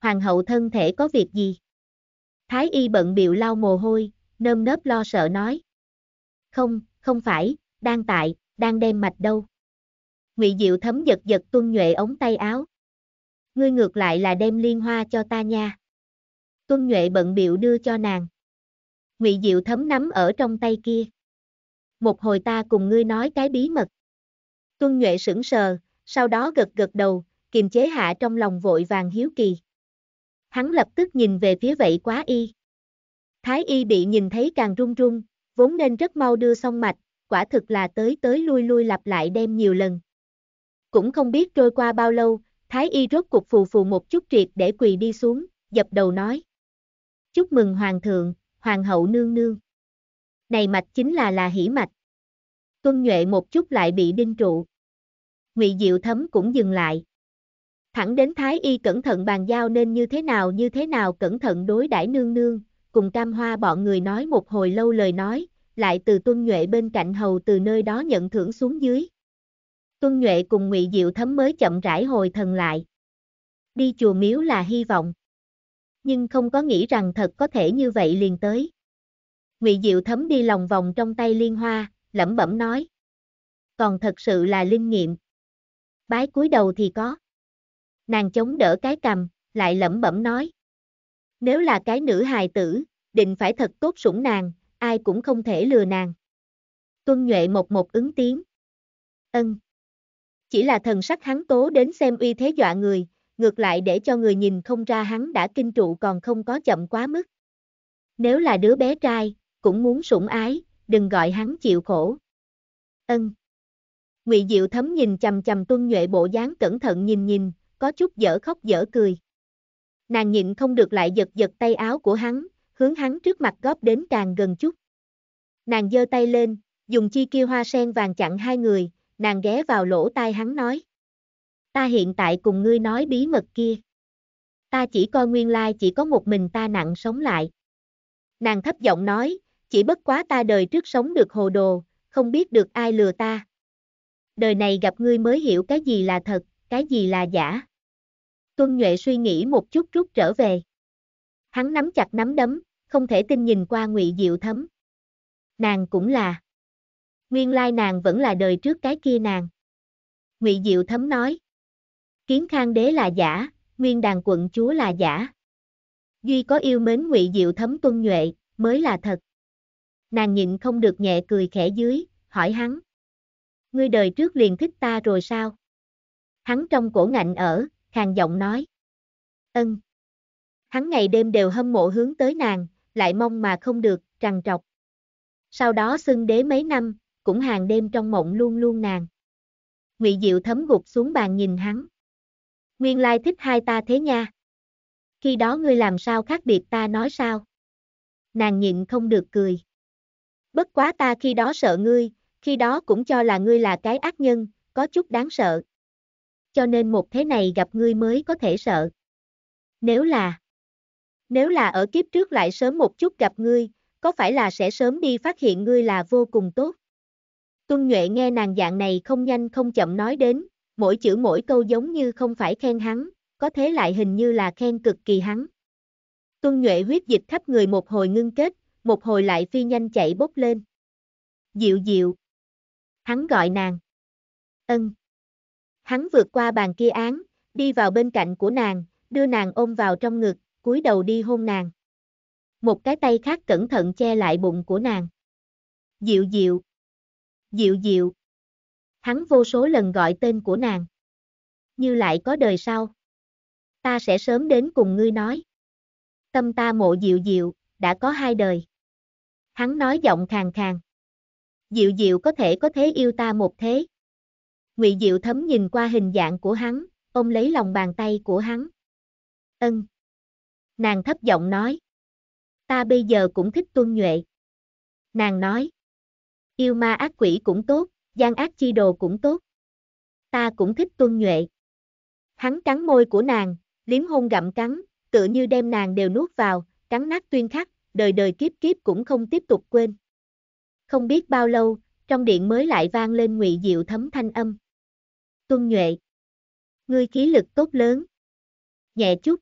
Hoàng hậu thân thể có việc gì? Thái y bận biệu lau mồ hôi, nơm nớp lo sợ nói. Không, không phải, đang tại, đang đem mạch đâu. Ngụy Diệu thấm giật giật Tuân Nhuệ ống tay áo. Ngươi ngược lại là đem liên hoa cho ta nha. Tuân Nhuệ bận biệu đưa cho nàng. Ngụy Diệu thấm nắm ở trong tay kia. Một hồi ta cùng ngươi nói cái bí mật. Tuân Nhuệ sững sờ, sau đó gật gật đầu, kiềm chế hạ trong lòng vội vàng hiếu kỳ hắn lập tức nhìn về phía vậy quá y. Thái y bị nhìn thấy càng run run, vốn nên rất mau đưa xong mạch, quả thực là tới tới lui lui lặp lại đem nhiều lần. Cũng không biết trôi qua bao lâu, Thái y rốt cuộc phù phù một chút triệt để quỳ đi xuống, dập đầu nói. Chúc mừng Hoàng thượng, Hoàng hậu nương nương. Này mạch chính là là hỉ mạch. Tuân Nhuệ một chút lại bị đinh trụ. Ngụy Diệu Thấm cũng dừng lại, thẳng đến Thái Y cẩn thận bàn giao nên như thế nào như thế nào cẩn thận đối đãi nương nương, cùng cam hoa bọn người nói một hồi lâu lời nói, lại từ tuân nhuệ bên cạnh hầu từ nơi đó nhận thưởng xuống dưới. Tuân nhuệ cùng ngụy Diệu Thấm mới chậm rãi hồi thần lại. Đi chùa miếu là hy vọng. Nhưng không có nghĩ rằng thật có thể như vậy liền tới. ngụy Diệu Thấm đi lòng vòng trong tay liên hoa, lẩm bẩm nói. Còn thật sự là linh nghiệm. Bái cúi đầu thì có nàng chống đỡ cái cầm, lại lẩm bẩm nói. Nếu là cái nữ hài tử, định phải thật tốt sủng nàng, ai cũng không thể lừa nàng. Tuân Nhuệ một một ứng tiếng. Ân. Chỉ là thần sắc hắn tố đến xem uy thế dọa người, ngược lại để cho người nhìn không ra hắn đã kinh trụ còn không có chậm quá mức. Nếu là đứa bé trai, cũng muốn sủng ái, đừng gọi hắn chịu khổ. Ân. Ngụy Diệu thấm nhìn chằm chằm Tuân Nhuệ bộ dáng cẩn thận nhìn nhìn, có chút dở khóc dở cười. Nàng nhịn không được lại giật giật tay áo của hắn, hướng hắn trước mặt góp đến càng gần chút. Nàng giơ tay lên, dùng chi kia hoa sen vàng chặn hai người, nàng ghé vào lỗ tai hắn nói. Ta hiện tại cùng ngươi nói bí mật kia. Ta chỉ coi nguyên lai chỉ có một mình ta nặng sống lại. Nàng thấp giọng nói, chỉ bất quá ta đời trước sống được hồ đồ, không biết được ai lừa ta. Đời này gặp ngươi mới hiểu cái gì là thật, cái gì là giả. Tuân Nhuệ suy nghĩ một chút rút trở về. Hắn nắm chặt nắm đấm, không thể tin nhìn qua Ngụy Diệu Thấm. Nàng cũng là. Nguyên lai nàng vẫn là đời trước cái kia nàng. Ngụy Diệu Thấm nói. Kiến Khang Đế là giả, Nguyên Đàn quận chúa là giả. Duy có yêu mến Ngụy Diệu Thấm Tuân Nhuệ, mới là thật. Nàng nhịn không được nhẹ cười khẽ dưới, hỏi hắn. Ngươi đời trước liền thích ta rồi sao? Hắn trong cổ ngạnh ở, hàng giọng nói. Ân. Hắn ngày đêm đều hâm mộ hướng tới nàng, lại mong mà không được, trằn trọc. Sau đó xưng đế mấy năm, cũng hàng đêm trong mộng luôn luôn nàng. Ngụy Diệu thấm gục xuống bàn nhìn hắn. Nguyên lai thích hai ta thế nha. Khi đó ngươi làm sao khác biệt ta nói sao? Nàng nhịn không được cười. Bất quá ta khi đó sợ ngươi, khi đó cũng cho là ngươi là cái ác nhân, có chút đáng sợ cho nên một thế này gặp ngươi mới có thể sợ. Nếu là Nếu là ở kiếp trước lại sớm một chút gặp ngươi, có phải là sẽ sớm đi phát hiện ngươi là vô cùng tốt? Tuân Nhuệ nghe nàng dạng này không nhanh không chậm nói đến, mỗi chữ mỗi câu giống như không phải khen hắn, có thế lại hình như là khen cực kỳ hắn. Tuân Nhuệ huyết dịch khắp người một hồi ngưng kết, một hồi lại phi nhanh chạy bốc lên. Diệu diệu, Hắn gọi nàng. Ân. Hắn vượt qua bàn kia án, đi vào bên cạnh của nàng, đưa nàng ôm vào trong ngực, cúi đầu đi hôn nàng. Một cái tay khác cẩn thận che lại bụng của nàng. Dịu dịu. Dịu dịu. Hắn vô số lần gọi tên của nàng. Như lại có đời sau. Ta sẽ sớm đến cùng ngươi nói. Tâm ta mộ dịu dịu, đã có hai đời. Hắn nói giọng khàn khàn. Dịu dịu có thể có thế yêu ta một thế. Ngụy Diệu thấm nhìn qua hình dạng của hắn, ôm lấy lòng bàn tay của hắn. Ân. Nàng thấp giọng nói. Ta bây giờ cũng thích tuân nhuệ. Nàng nói. Yêu ma ác quỷ cũng tốt, gian ác chi đồ cũng tốt. Ta cũng thích tuân nhuệ. Hắn cắn môi của nàng, liếm hôn gặm cắn, tựa như đem nàng đều nuốt vào, cắn nát tuyên khắc, đời đời kiếp kiếp cũng không tiếp tục quên. Không biết bao lâu, trong điện mới lại vang lên ngụy diệu thấm thanh âm. Tuân Nhuệ. Ngươi khí lực tốt lớn. Nhẹ chút.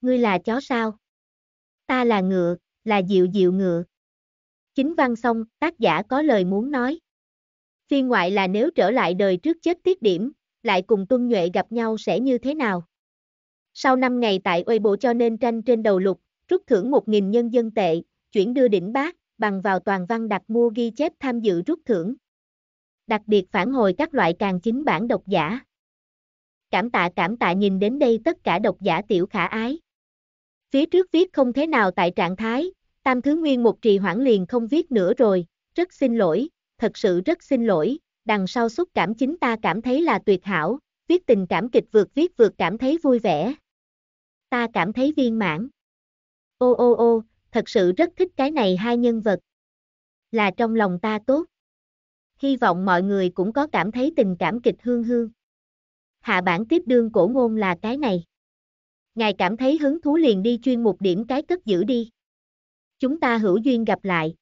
Ngươi là chó sao? Ta là ngựa, là diệu diệu ngựa. Chính văn xong, tác giả có lời muốn nói. Phiên ngoại là nếu trở lại đời trước chết tiết điểm, lại cùng Tuân Nhuệ gặp nhau sẽ như thế nào? Sau 5 ngày tại Weibo cho nên tranh trên đầu lục, rút thưởng 1.000 nhân dân tệ, chuyển đưa đỉnh bác, bằng vào toàn văn đặt mua ghi chép tham dự rút thưởng đặc biệt phản hồi các loại càng chính bản độc giả. Cảm tạ cảm tạ nhìn đến đây tất cả độc giả tiểu khả ái. Phía trước viết không thế nào tại trạng thái, tam thứ nguyên một trì hoãn liền không viết nữa rồi, rất xin lỗi, thật sự rất xin lỗi, đằng sau xúc cảm chính ta cảm thấy là tuyệt hảo, viết tình cảm kịch vượt viết vượt cảm thấy vui vẻ. Ta cảm thấy viên mãn. Ô ô ô, thật sự rất thích cái này hai nhân vật. Là trong lòng ta tốt hy vọng mọi người cũng có cảm thấy tình cảm kịch hương hương. Hạ bản tiếp đương cổ ngôn là cái này. Ngài cảm thấy hứng thú liền đi chuyên một điểm cái cất giữ đi. Chúng ta hữu duyên gặp lại.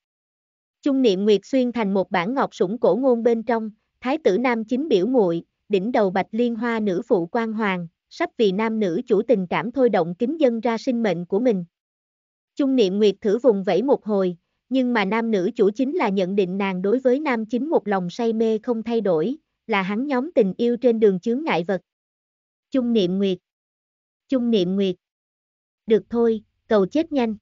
Trung niệm Nguyệt xuyên thành một bản ngọc sủng cổ ngôn bên trong, thái tử nam chính biểu muội, đỉnh đầu bạch liên hoa nữ phụ quan hoàng, sắp vì nam nữ chủ tình cảm thôi động kính dân ra sinh mệnh của mình. Trung niệm Nguyệt thử vùng vẫy một hồi, nhưng mà nam nữ chủ chính là nhận định nàng đối với nam chính một lòng say mê không thay đổi, là hắn nhóm tình yêu trên đường chướng ngại vật. Trung niệm nguyệt. Trung niệm nguyệt. Được thôi, cầu chết nhanh.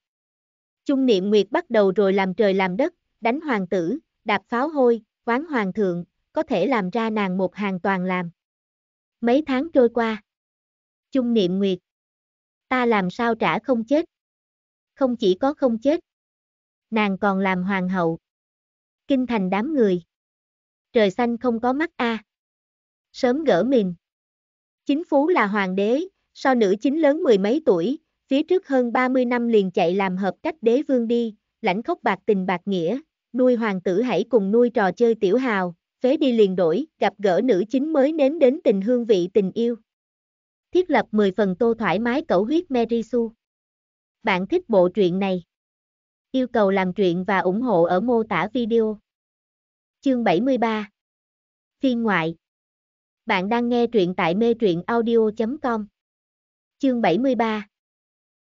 Trung niệm nguyệt bắt đầu rồi làm trời làm đất, đánh hoàng tử, đạp pháo hôi, quán hoàng thượng, có thể làm ra nàng một hàng toàn làm. Mấy tháng trôi qua. Trung niệm nguyệt. Ta làm sao trả không chết. Không chỉ có không chết, nàng còn làm hoàng hậu. Kinh thành đám người. Trời xanh không có mắt a. À. Sớm gỡ mình. Chính phú là hoàng đế, so nữ chính lớn mười mấy tuổi, phía trước hơn 30 năm liền chạy làm hợp cách đế vương đi, lãnh khốc bạc tình bạc nghĩa, nuôi hoàng tử hãy cùng nuôi trò chơi tiểu hào, phế đi liền đổi, gặp gỡ nữ chính mới nếm đến tình hương vị tình yêu. Thiết lập 10 phần tô thoải mái cẩu huyết Mary Sue. Bạn thích bộ truyện này? Yêu cầu làm truyện và ủng hộ ở mô tả video. Chương 73 Phiên ngoại Bạn đang nghe truyện tại mê truyện audio.com Chương 73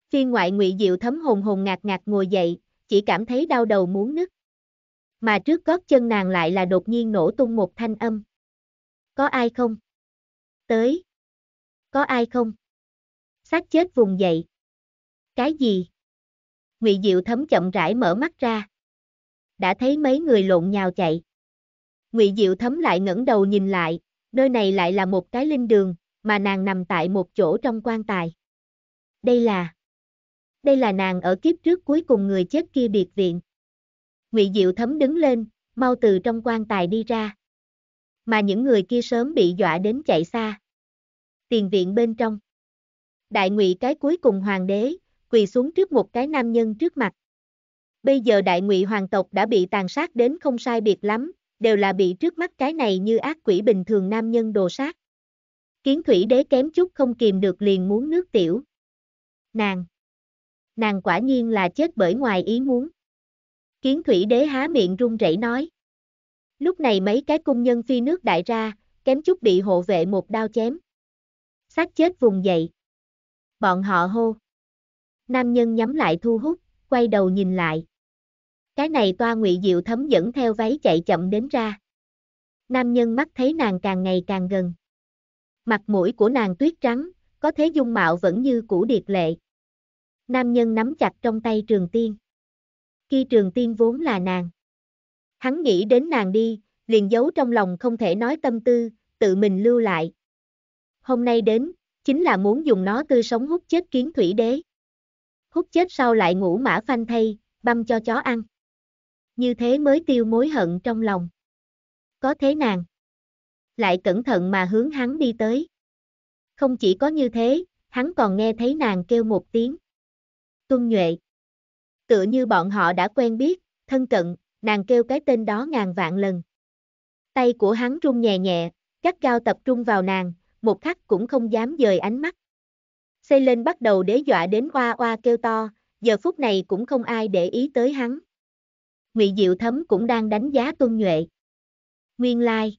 Phiên ngoại ngụy Diệu thấm hồn hồn ngạc ngạc ngồi dậy, chỉ cảm thấy đau đầu muốn nứt. Mà trước gót chân nàng lại là đột nhiên nổ tung một thanh âm. Có ai không? Tới. Có ai không? Sát chết vùng dậy. Cái gì? Ngụy Diệu Thấm chậm rãi mở mắt ra. Đã thấy mấy người lộn nhào chạy. Ngụy Diệu Thấm lại ngẩng đầu nhìn lại, nơi này lại là một cái linh đường, mà nàng nằm tại một chỗ trong quan tài. Đây là Đây là nàng ở kiếp trước cuối cùng người chết kia biệt viện. Ngụy Diệu Thấm đứng lên, mau từ trong quan tài đi ra. Mà những người kia sớm bị dọa đến chạy xa. Tiền viện bên trong. Đại Ngụy cái cuối cùng hoàng đế, quỳ xuống trước một cái nam nhân trước mặt. Bây giờ đại ngụy hoàng tộc đã bị tàn sát đến không sai biệt lắm, đều là bị trước mắt cái này như ác quỷ bình thường nam nhân đồ sát. Kiến thủy đế kém chút không kìm được liền muốn nước tiểu. Nàng! Nàng quả nhiên là chết bởi ngoài ý muốn. Kiến thủy đế há miệng run rẩy nói. Lúc này mấy cái cung nhân phi nước đại ra, kém chút bị hộ vệ một đao chém. Sát chết vùng dậy. Bọn họ hô. Nam nhân nhắm lại thu hút, quay đầu nhìn lại. Cái này toa ngụy diệu thấm dẫn theo váy chạy chậm đến ra. Nam nhân mắt thấy nàng càng ngày càng gần. Mặt mũi của nàng tuyết trắng, có thế dung mạo vẫn như cũ điệt lệ. Nam nhân nắm chặt trong tay trường tiên. Khi trường tiên vốn là nàng. Hắn nghĩ đến nàng đi, liền giấu trong lòng không thể nói tâm tư, tự mình lưu lại. Hôm nay đến, chính là muốn dùng nó tươi sống hút chết kiến thủy đế hút chết sau lại ngủ mã phanh thay, băm cho chó ăn. Như thế mới tiêu mối hận trong lòng. Có thế nàng. Lại cẩn thận mà hướng hắn đi tới. Không chỉ có như thế, hắn còn nghe thấy nàng kêu một tiếng. Tuân Nhuệ. Tựa như bọn họ đã quen biết, thân cận, nàng kêu cái tên đó ngàn vạn lần. Tay của hắn run nhẹ nhẹ, gắt cao tập trung vào nàng, một khắc cũng không dám dời ánh mắt. Xây lên bắt đầu đế dọa đến oa oa kêu to, giờ phút này cũng không ai để ý tới hắn. Ngụy Diệu Thấm cũng đang đánh giá Tôn Nhuệ. Nguyên lai.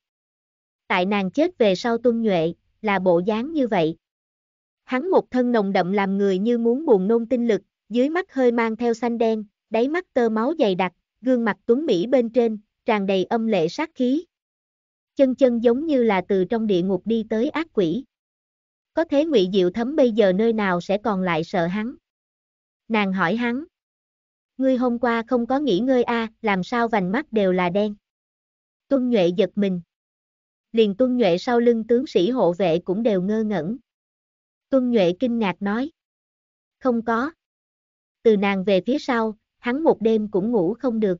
Tại nàng chết về sau Tôn Nhuệ, là bộ dáng như vậy. Hắn một thân nồng đậm làm người như muốn buồn nôn tinh lực, dưới mắt hơi mang theo xanh đen, đáy mắt tơ máu dày đặc, gương mặt tuấn Mỹ bên trên, tràn đầy âm lệ sát khí. Chân chân giống như là từ trong địa ngục đi tới ác quỷ. Có thế ngụy Diệu Thấm bây giờ nơi nào sẽ còn lại sợ hắn? Nàng hỏi hắn. Ngươi hôm qua không có nghỉ ngơi a, à, làm sao vành mắt đều là đen? Tuân Nhuệ giật mình. Liền Tuân Nhuệ sau lưng tướng sĩ hộ vệ cũng đều ngơ ngẩn. Tuân Nhuệ kinh ngạc nói. Không có. Từ nàng về phía sau, hắn một đêm cũng ngủ không được.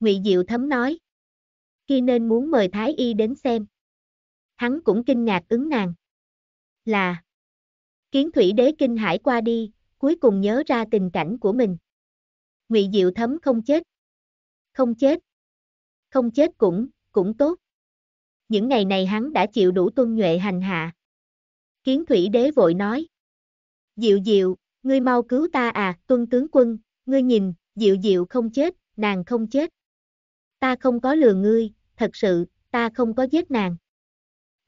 Ngụy Diệu Thấm nói. Khi nên muốn mời Thái Y đến xem. Hắn cũng kinh ngạc ứng nàng là Kiến thủy đế kinh hải qua đi, cuối cùng nhớ ra tình cảnh của mình. Ngụy Diệu Thấm không chết. Không chết. Không chết cũng, cũng tốt. Những ngày này hắn đã chịu đủ tuân nhuệ hành hạ. Kiến thủy đế vội nói. Diệu Diệu, ngươi mau cứu ta à, tuân tướng quân, ngươi nhìn, Diệu Diệu không chết, nàng không chết. Ta không có lừa ngươi, thật sự, ta không có giết nàng.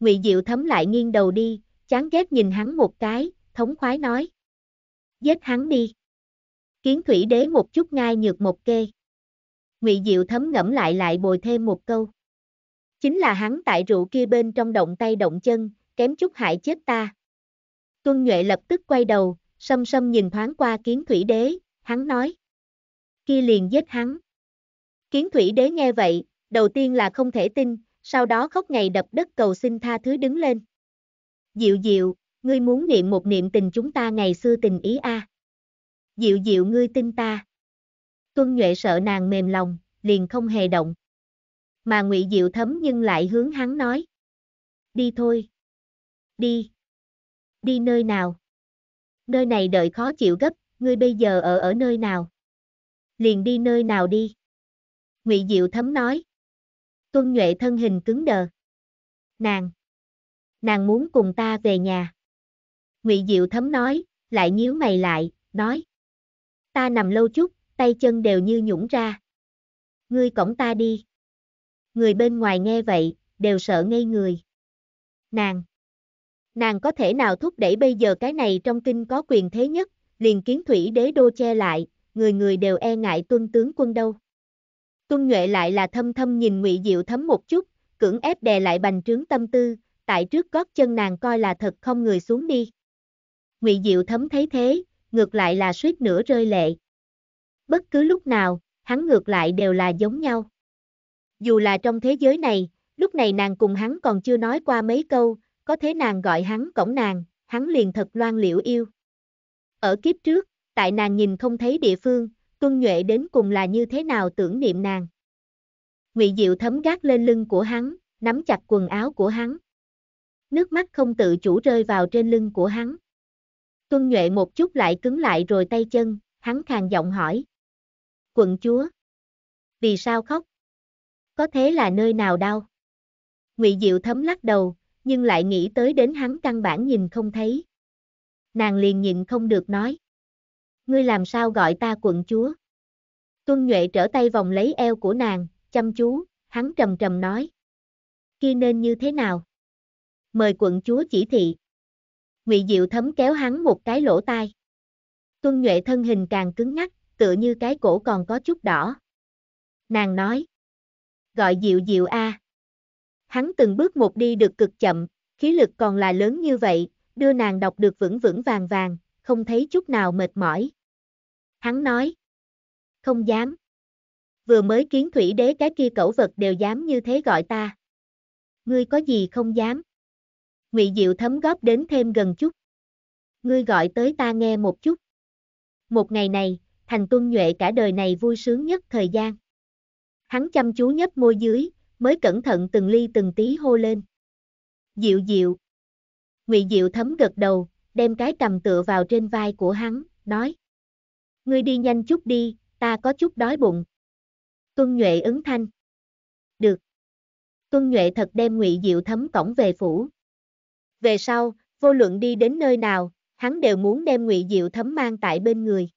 Ngụy Diệu Thấm lại nghiêng đầu đi, chán ghét nhìn hắn một cái, thống khoái nói. Giết hắn đi. Kiến thủy đế một chút ngai nhược một kê. Ngụy Diệu thấm ngẫm lại lại bồi thêm một câu. Chính là hắn tại rượu kia bên trong động tay động chân, kém chút hại chết ta. Tuân Nhuệ lập tức quay đầu, sâm sâm nhìn thoáng qua kiến thủy đế, hắn nói. Kia liền giết hắn. Kiến thủy đế nghe vậy, đầu tiên là không thể tin, sau đó khóc ngày đập đất cầu xin tha thứ đứng lên. Diệu diệu, ngươi muốn niệm một niệm tình chúng ta ngày xưa tình ý a. À. Diệu diệu ngươi tin ta. Tuân Nhuệ sợ nàng mềm lòng, liền không hề động. Mà Ngụy Diệu thấm nhưng lại hướng hắn nói. Đi thôi. Đi. Đi nơi nào? Nơi này đợi khó chịu gấp, ngươi bây giờ ở ở nơi nào? Liền đi nơi nào đi. Ngụy Diệu thấm nói. Tuân Nhuệ thân hình cứng đờ. Nàng nàng muốn cùng ta về nhà. Ngụy Diệu thấm nói, lại nhíu mày lại, nói. Ta nằm lâu chút, tay chân đều như nhũng ra. Ngươi cổng ta đi. Người bên ngoài nghe vậy, đều sợ ngây người. Nàng. Nàng có thể nào thúc đẩy bây giờ cái này trong kinh có quyền thế nhất, liền kiến thủy đế đô che lại, người người đều e ngại tuân tướng quân đâu. Tuân Nhuệ lại là thâm thâm nhìn ngụy Diệu thấm một chút, cưỡng ép đè lại bành trướng tâm tư, tại trước gót chân nàng coi là thật không người xuống đi. Ngụy Diệu thấm thấy thế, ngược lại là suýt nữa rơi lệ. Bất cứ lúc nào, hắn ngược lại đều là giống nhau. Dù là trong thế giới này, lúc này nàng cùng hắn còn chưa nói qua mấy câu, có thế nàng gọi hắn cổng nàng, hắn liền thật loan liễu yêu. Ở kiếp trước, tại nàng nhìn không thấy địa phương, tuân nhuệ đến cùng là như thế nào tưởng niệm nàng. Ngụy Diệu thấm gác lên lưng của hắn, nắm chặt quần áo của hắn nước mắt không tự chủ rơi vào trên lưng của hắn. Tuân Nhuệ một chút lại cứng lại rồi tay chân, hắn khàn giọng hỏi. Quận chúa! Vì sao khóc? Có thế là nơi nào đau? Ngụy Diệu thấm lắc đầu, nhưng lại nghĩ tới đến hắn căn bản nhìn không thấy. Nàng liền nhìn không được nói. Ngươi làm sao gọi ta quận chúa? Tuân Nhuệ trở tay vòng lấy eo của nàng, chăm chú, hắn trầm trầm nói. Khi nên như thế nào? mời quận chúa chỉ thị. Ngụy Diệu thấm kéo hắn một cái lỗ tai. Tuân Nhuệ thân hình càng cứng nhắc, tựa như cái cổ còn có chút đỏ. Nàng nói, gọi Diệu Diệu a. Hắn từng bước một đi được cực chậm, khí lực còn là lớn như vậy, đưa nàng đọc được vững vững vàng vàng, không thấy chút nào mệt mỏi. Hắn nói, không dám. Vừa mới kiến thủy đế cái kia cẩu vật đều dám như thế gọi ta. Ngươi có gì không dám? Ngụy Diệu thấm góp đến thêm gần chút. Ngươi gọi tới ta nghe một chút. Một ngày này, Thành Tuân Nhuệ cả đời này vui sướng nhất thời gian. Hắn chăm chú nhấp môi dưới, mới cẩn thận từng ly từng tí hô lên. Diệu diệu. Ngụy Diệu thấm gật đầu, đem cái cầm tựa vào trên vai của hắn, nói. Ngươi đi nhanh chút đi, ta có chút đói bụng. Tuân Nhuệ ứng thanh. Được. Tuân Nhuệ thật đem Ngụy Diệu thấm cổng về phủ. Về sau, vô luận đi đến nơi nào, hắn đều muốn đem Ngụy Diệu thấm mang tại bên người.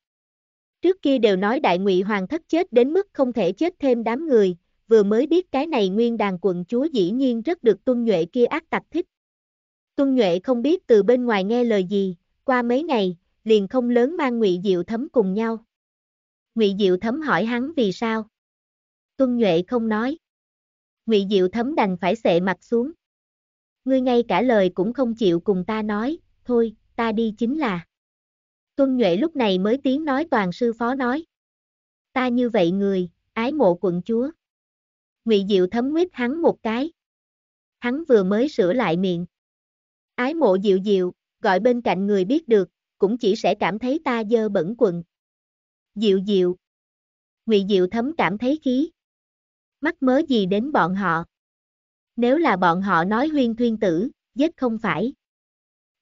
Trước kia đều nói đại Ngụy Hoàng thất chết đến mức không thể chết thêm đám người, vừa mới biết cái này nguyên đàn quận chúa dĩ nhiên rất được Tuân Nhuệ kia ác tặc thích. Tuân Nhuệ không biết từ bên ngoài nghe lời gì, qua mấy ngày, liền không lớn mang Ngụy Diệu thấm cùng nhau. Ngụy Diệu thấm hỏi hắn vì sao? Tuân Nhuệ không nói. Ngụy Diệu thấm đành phải xệ mặt xuống ngươi ngay cả lời cũng không chịu cùng ta nói, thôi, ta đi chính là. Tuân Nhuệ lúc này mới tiếng nói toàn sư phó nói. Ta như vậy người, ái mộ quận chúa. Ngụy Diệu thấm nguyết hắn một cái. Hắn vừa mới sửa lại miệng. Ái mộ Diệu Diệu, gọi bên cạnh người biết được, cũng chỉ sẽ cảm thấy ta dơ bẩn quần. Diệu Diệu. Ngụy Diệu thấm cảm thấy khí. Mắc mớ gì đến bọn họ. Nếu là bọn họ nói huyên thuyên tử, giết không phải.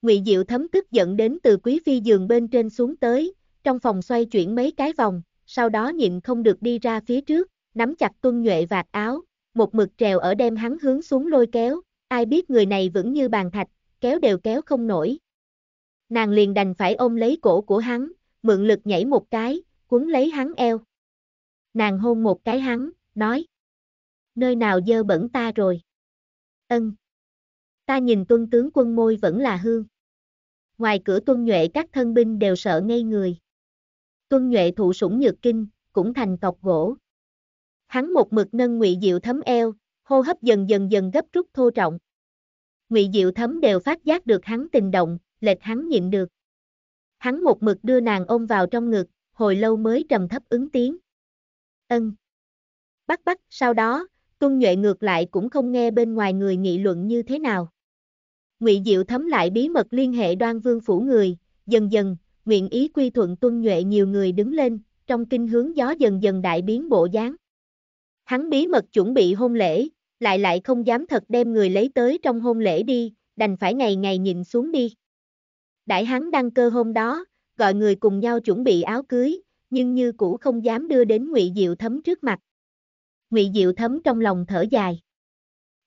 Ngụy Diệu thấm tức giận đến từ quý phi giường bên trên xuống tới, trong phòng xoay chuyển mấy cái vòng, sau đó nhịn không được đi ra phía trước, nắm chặt tuân nhuệ vạt áo, một mực trèo ở đem hắn hướng xuống lôi kéo, ai biết người này vững như bàn thạch, kéo đều kéo không nổi. Nàng liền đành phải ôm lấy cổ của hắn, mượn lực nhảy một cái, cuốn lấy hắn eo. Nàng hôn một cái hắn, nói. Nơi nào dơ bẩn ta rồi. Ân. Ta nhìn tuân tướng quân môi vẫn là hương. Ngoài cửa tuân nhuệ các thân binh đều sợ ngây người. Tuân nhuệ thụ sủng nhược kinh, cũng thành cọc gỗ. Hắn một mực nâng ngụy diệu thấm eo, hô hấp dần dần dần gấp rút thô trọng. Ngụy diệu thấm đều phát giác được hắn tình động, lệch hắn nhịn được. Hắn một mực đưa nàng ôm vào trong ngực, hồi lâu mới trầm thấp ứng tiếng. Ân. Bắt bắt, sau đó, Tuân Nhuệ ngược lại cũng không nghe bên ngoài người nghị luận như thế nào. Ngụy Diệu thấm lại bí mật liên hệ đoan vương phủ người, dần dần, nguyện ý quy thuận Tuân Nhuệ nhiều người đứng lên, trong kinh hướng gió dần dần đại biến bộ dáng. Hắn bí mật chuẩn bị hôn lễ, lại lại không dám thật đem người lấy tới trong hôn lễ đi, đành phải ngày ngày nhìn xuống đi. Đại hắn đăng cơ hôm đó, gọi người cùng nhau chuẩn bị áo cưới, nhưng như cũ không dám đưa đến Ngụy Diệu thấm trước mặt. Ngụy Diệu thấm trong lòng thở dài.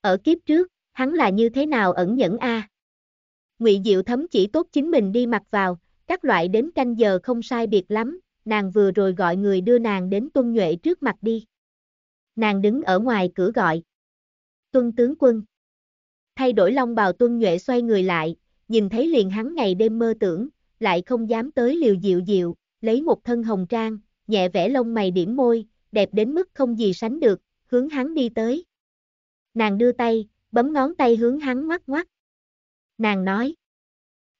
Ở kiếp trước, hắn là như thế nào ẩn nhẫn a? À? Ngụy Diệu thấm chỉ tốt chính mình đi mặc vào, các loại đến canh giờ không sai biệt lắm, nàng vừa rồi gọi người đưa nàng đến Tuân Nhuệ trước mặt đi. Nàng đứng ở ngoài cửa gọi. Tuân tướng quân. Thay đổi long bào Tuân Nhuệ xoay người lại, nhìn thấy liền hắn ngày đêm mơ tưởng, lại không dám tới liều diệu diệu, lấy một thân hồng trang, nhẹ vẽ lông mày điểm môi, đẹp đến mức không gì sánh được, hướng hắn đi tới. Nàng đưa tay, bấm ngón tay hướng hắn ngoắc ngoắc. Nàng nói,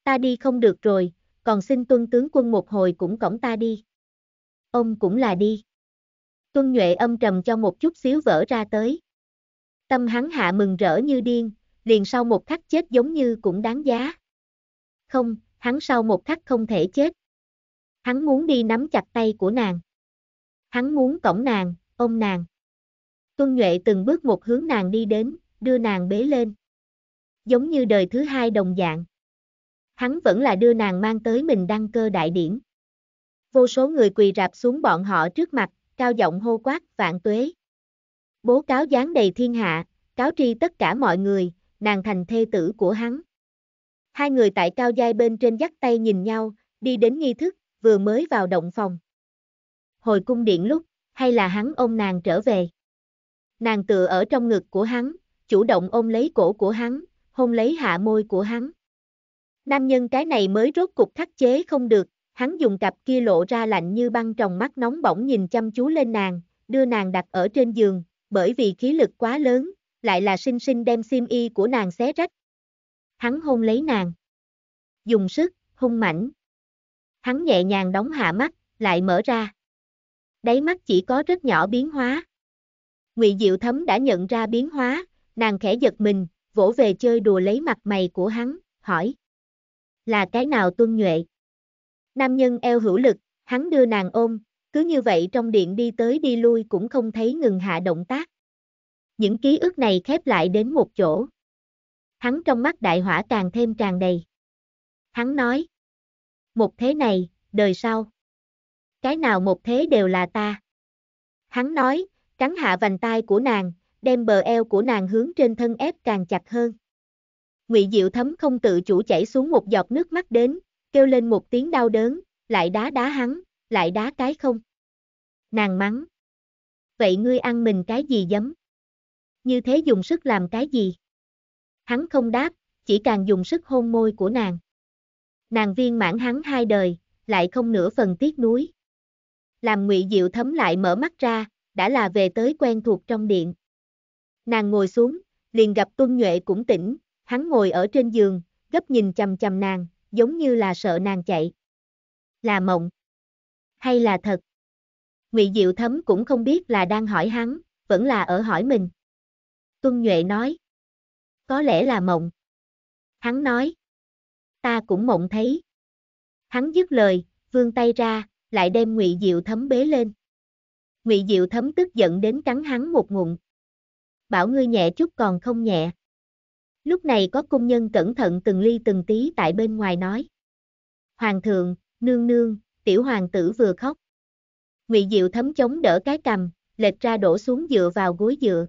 ta đi không được rồi, còn xin tuân tướng quân một hồi cũng cổng ta đi. Ông cũng là đi. Tuân Nhuệ âm trầm cho một chút xíu vỡ ra tới. Tâm hắn hạ mừng rỡ như điên, liền sau một khắc chết giống như cũng đáng giá. Không, hắn sau một khắc không thể chết. Hắn muốn đi nắm chặt tay của nàng hắn muốn cổng nàng, ôm nàng. Tuân Nhuệ từng bước một hướng nàng đi đến, đưa nàng bế lên. Giống như đời thứ hai đồng dạng. Hắn vẫn là đưa nàng mang tới mình đăng cơ đại điển. Vô số người quỳ rạp xuống bọn họ trước mặt, cao giọng hô quát vạn tuế. Bố cáo gián đầy thiên hạ, cáo tri tất cả mọi người, nàng thành thê tử của hắn. Hai người tại cao giai bên trên dắt tay nhìn nhau, đi đến nghi thức, vừa mới vào động phòng hồi cung điện lúc, hay là hắn ôm nàng trở về. Nàng tựa ở trong ngực của hắn, chủ động ôm lấy cổ của hắn, hôn lấy hạ môi của hắn. Nam nhân cái này mới rốt cục khắc chế không được, hắn dùng cặp kia lộ ra lạnh như băng trong mắt nóng bỏng nhìn chăm chú lên nàng, đưa nàng đặt ở trên giường, bởi vì khí lực quá lớn, lại là sinh sinh đem sim y của nàng xé rách. Hắn hôn lấy nàng. Dùng sức, hung mảnh. Hắn nhẹ nhàng đóng hạ mắt, lại mở ra đáy mắt chỉ có rất nhỏ biến hóa. Ngụy Diệu Thấm đã nhận ra biến hóa, nàng khẽ giật mình, vỗ về chơi đùa lấy mặt mày của hắn, hỏi. Là cái nào tuân nhuệ? Nam nhân eo hữu lực, hắn đưa nàng ôm, cứ như vậy trong điện đi tới đi lui cũng không thấy ngừng hạ động tác. Những ký ức này khép lại đến một chỗ. Hắn trong mắt đại hỏa càng thêm tràn đầy. Hắn nói. Một thế này, đời sau cái nào một thế đều là ta. Hắn nói, cắn hạ vành tay của nàng, đem bờ eo của nàng hướng trên thân ép càng chặt hơn. Ngụy Diệu thấm không tự chủ chảy xuống một giọt nước mắt đến, kêu lên một tiếng đau đớn, lại đá đá hắn, lại đá cái không. Nàng mắng. Vậy ngươi ăn mình cái gì giấm? Như thế dùng sức làm cái gì? Hắn không đáp, chỉ càng dùng sức hôn môi của nàng. Nàng viên mãn hắn hai đời, lại không nửa phần tiếc nuối làm ngụy diệu thấm lại mở mắt ra, đã là về tới quen thuộc trong điện. Nàng ngồi xuống, liền gặp Tuân Nhuệ cũng tỉnh, hắn ngồi ở trên giường, gấp nhìn chầm chầm nàng, giống như là sợ nàng chạy. Là mộng. Hay là thật? Ngụy Diệu Thấm cũng không biết là đang hỏi hắn, vẫn là ở hỏi mình. Tuân Nhuệ nói. Có lẽ là mộng. Hắn nói. Ta cũng mộng thấy. Hắn dứt lời, vươn tay ra, lại đem Ngụy Diệu Thấm bế lên. Ngụy Diệu Thấm tức giận đến cắn hắn một ngụm. Bảo ngươi nhẹ chút còn không nhẹ. Lúc này có cung nhân cẩn thận từng ly từng tí tại bên ngoài nói. Hoàng thượng, nương nương, tiểu hoàng tử vừa khóc. Ngụy Diệu Thấm chống đỡ cái cầm, lệch ra đổ xuống dựa vào gối dựa.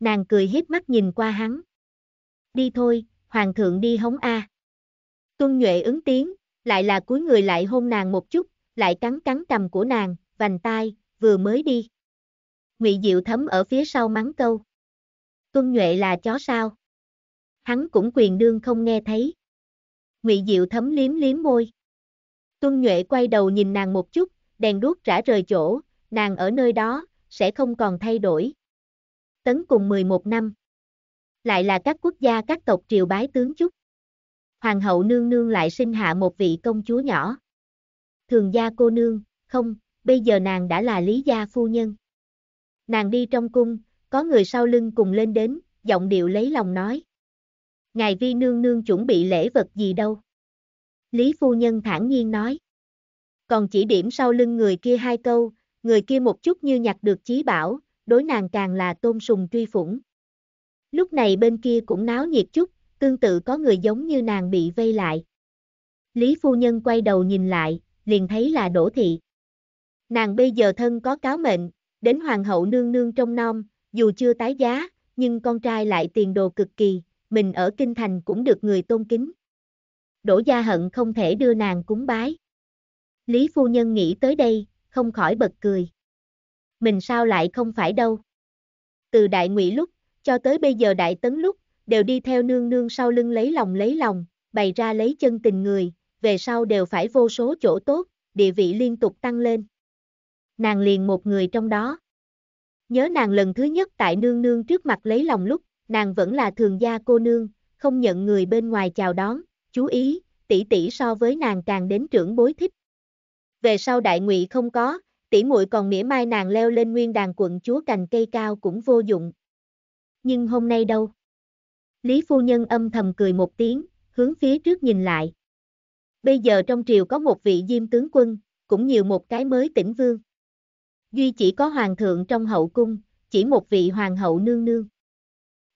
Nàng cười hiếp mắt nhìn qua hắn. Đi thôi, hoàng thượng đi hống a. À. Tuân Nhuệ ứng tiếng, lại là cuối người lại hôn nàng một chút, lại cắn cắn cầm của nàng, vành tai, vừa mới đi. Ngụy Diệu thấm ở phía sau mắng câu. Tuân Nhuệ là chó sao? Hắn cũng quyền đương không nghe thấy. Ngụy Diệu thấm liếm liếm môi. Tuân Nhuệ quay đầu nhìn nàng một chút, đèn đuốc rã rời chỗ, nàng ở nơi đó, sẽ không còn thay đổi. Tấn cùng 11 năm. Lại là các quốc gia các tộc triều bái tướng chúc. Hoàng hậu nương nương lại sinh hạ một vị công chúa nhỏ thường gia cô nương, không, bây giờ nàng đã là lý gia phu nhân. Nàng đi trong cung, có người sau lưng cùng lên đến, giọng điệu lấy lòng nói. Ngài vi nương nương chuẩn bị lễ vật gì đâu. Lý phu nhân thản nhiên nói. Còn chỉ điểm sau lưng người kia hai câu, người kia một chút như nhặt được chí bảo, đối nàng càng là tôn sùng truy phủng. Lúc này bên kia cũng náo nhiệt chút, tương tự có người giống như nàng bị vây lại. Lý phu nhân quay đầu nhìn lại, liền thấy là Đỗ Thị. Nàng bây giờ thân có cáo mệnh, đến hoàng hậu nương nương trong nom, dù chưa tái giá, nhưng con trai lại tiền đồ cực kỳ, mình ở kinh thành cũng được người tôn kính. Đỗ gia hận không thể đưa nàng cúng bái. Lý phu nhân nghĩ tới đây, không khỏi bật cười. Mình sao lại không phải đâu. Từ đại ngụy lúc, cho tới bây giờ đại tấn lúc, đều đi theo nương nương sau lưng lấy lòng lấy lòng, bày ra lấy chân tình người, về sau đều phải vô số chỗ tốt, địa vị liên tục tăng lên. Nàng liền một người trong đó. Nhớ nàng lần thứ nhất tại nương nương trước mặt lấy lòng lúc, nàng vẫn là thường gia cô nương, không nhận người bên ngoài chào đón, chú ý, tỷ tỷ so với nàng càng đến trưởng bối thích. Về sau đại ngụy không có, tỷ muội còn mỉa mai nàng leo lên nguyên đàn quận chúa cành cây cao cũng vô dụng. Nhưng hôm nay đâu? Lý phu nhân âm thầm cười một tiếng, hướng phía trước nhìn lại. Bây giờ trong triều có một vị diêm tướng quân, cũng nhiều một cái mới tỉnh vương. Duy chỉ có hoàng thượng trong hậu cung, chỉ một vị hoàng hậu nương nương.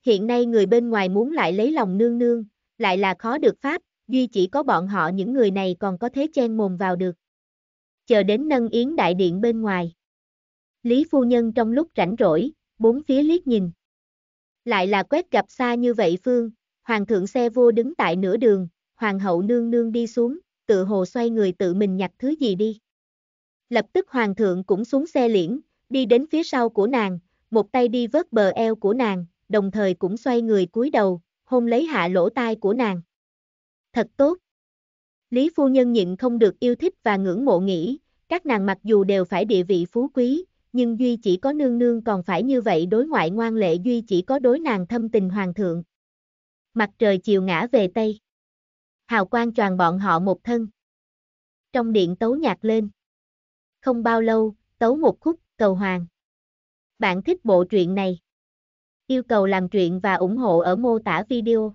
Hiện nay người bên ngoài muốn lại lấy lòng nương nương, lại là khó được pháp, duy chỉ có bọn họ những người này còn có thế chen mồm vào được. Chờ đến nâng yến đại điện bên ngoài. Lý phu nhân trong lúc rảnh rỗi, bốn phía liếc nhìn. Lại là quét gặp xa như vậy Phương, hoàng thượng xe vô đứng tại nửa đường, hoàng hậu nương nương đi xuống, tự hồ xoay người tự mình nhặt thứ gì đi. Lập tức hoàng thượng cũng xuống xe liễn, đi đến phía sau của nàng, một tay đi vớt bờ eo của nàng, đồng thời cũng xoay người cúi đầu, hôn lấy hạ lỗ tai của nàng. Thật tốt. Lý phu nhân nhịn không được yêu thích và ngưỡng mộ nghĩ, các nàng mặc dù đều phải địa vị phú quý, nhưng duy chỉ có nương nương còn phải như vậy đối ngoại ngoan lệ duy chỉ có đối nàng thâm tình hoàng thượng. Mặt trời chiều ngã về Tây hào quang choàng bọn họ một thân. Trong điện tấu nhạc lên. Không bao lâu, tấu một khúc, cầu hoàng. Bạn thích bộ truyện này? Yêu cầu làm truyện và ủng hộ ở mô tả video.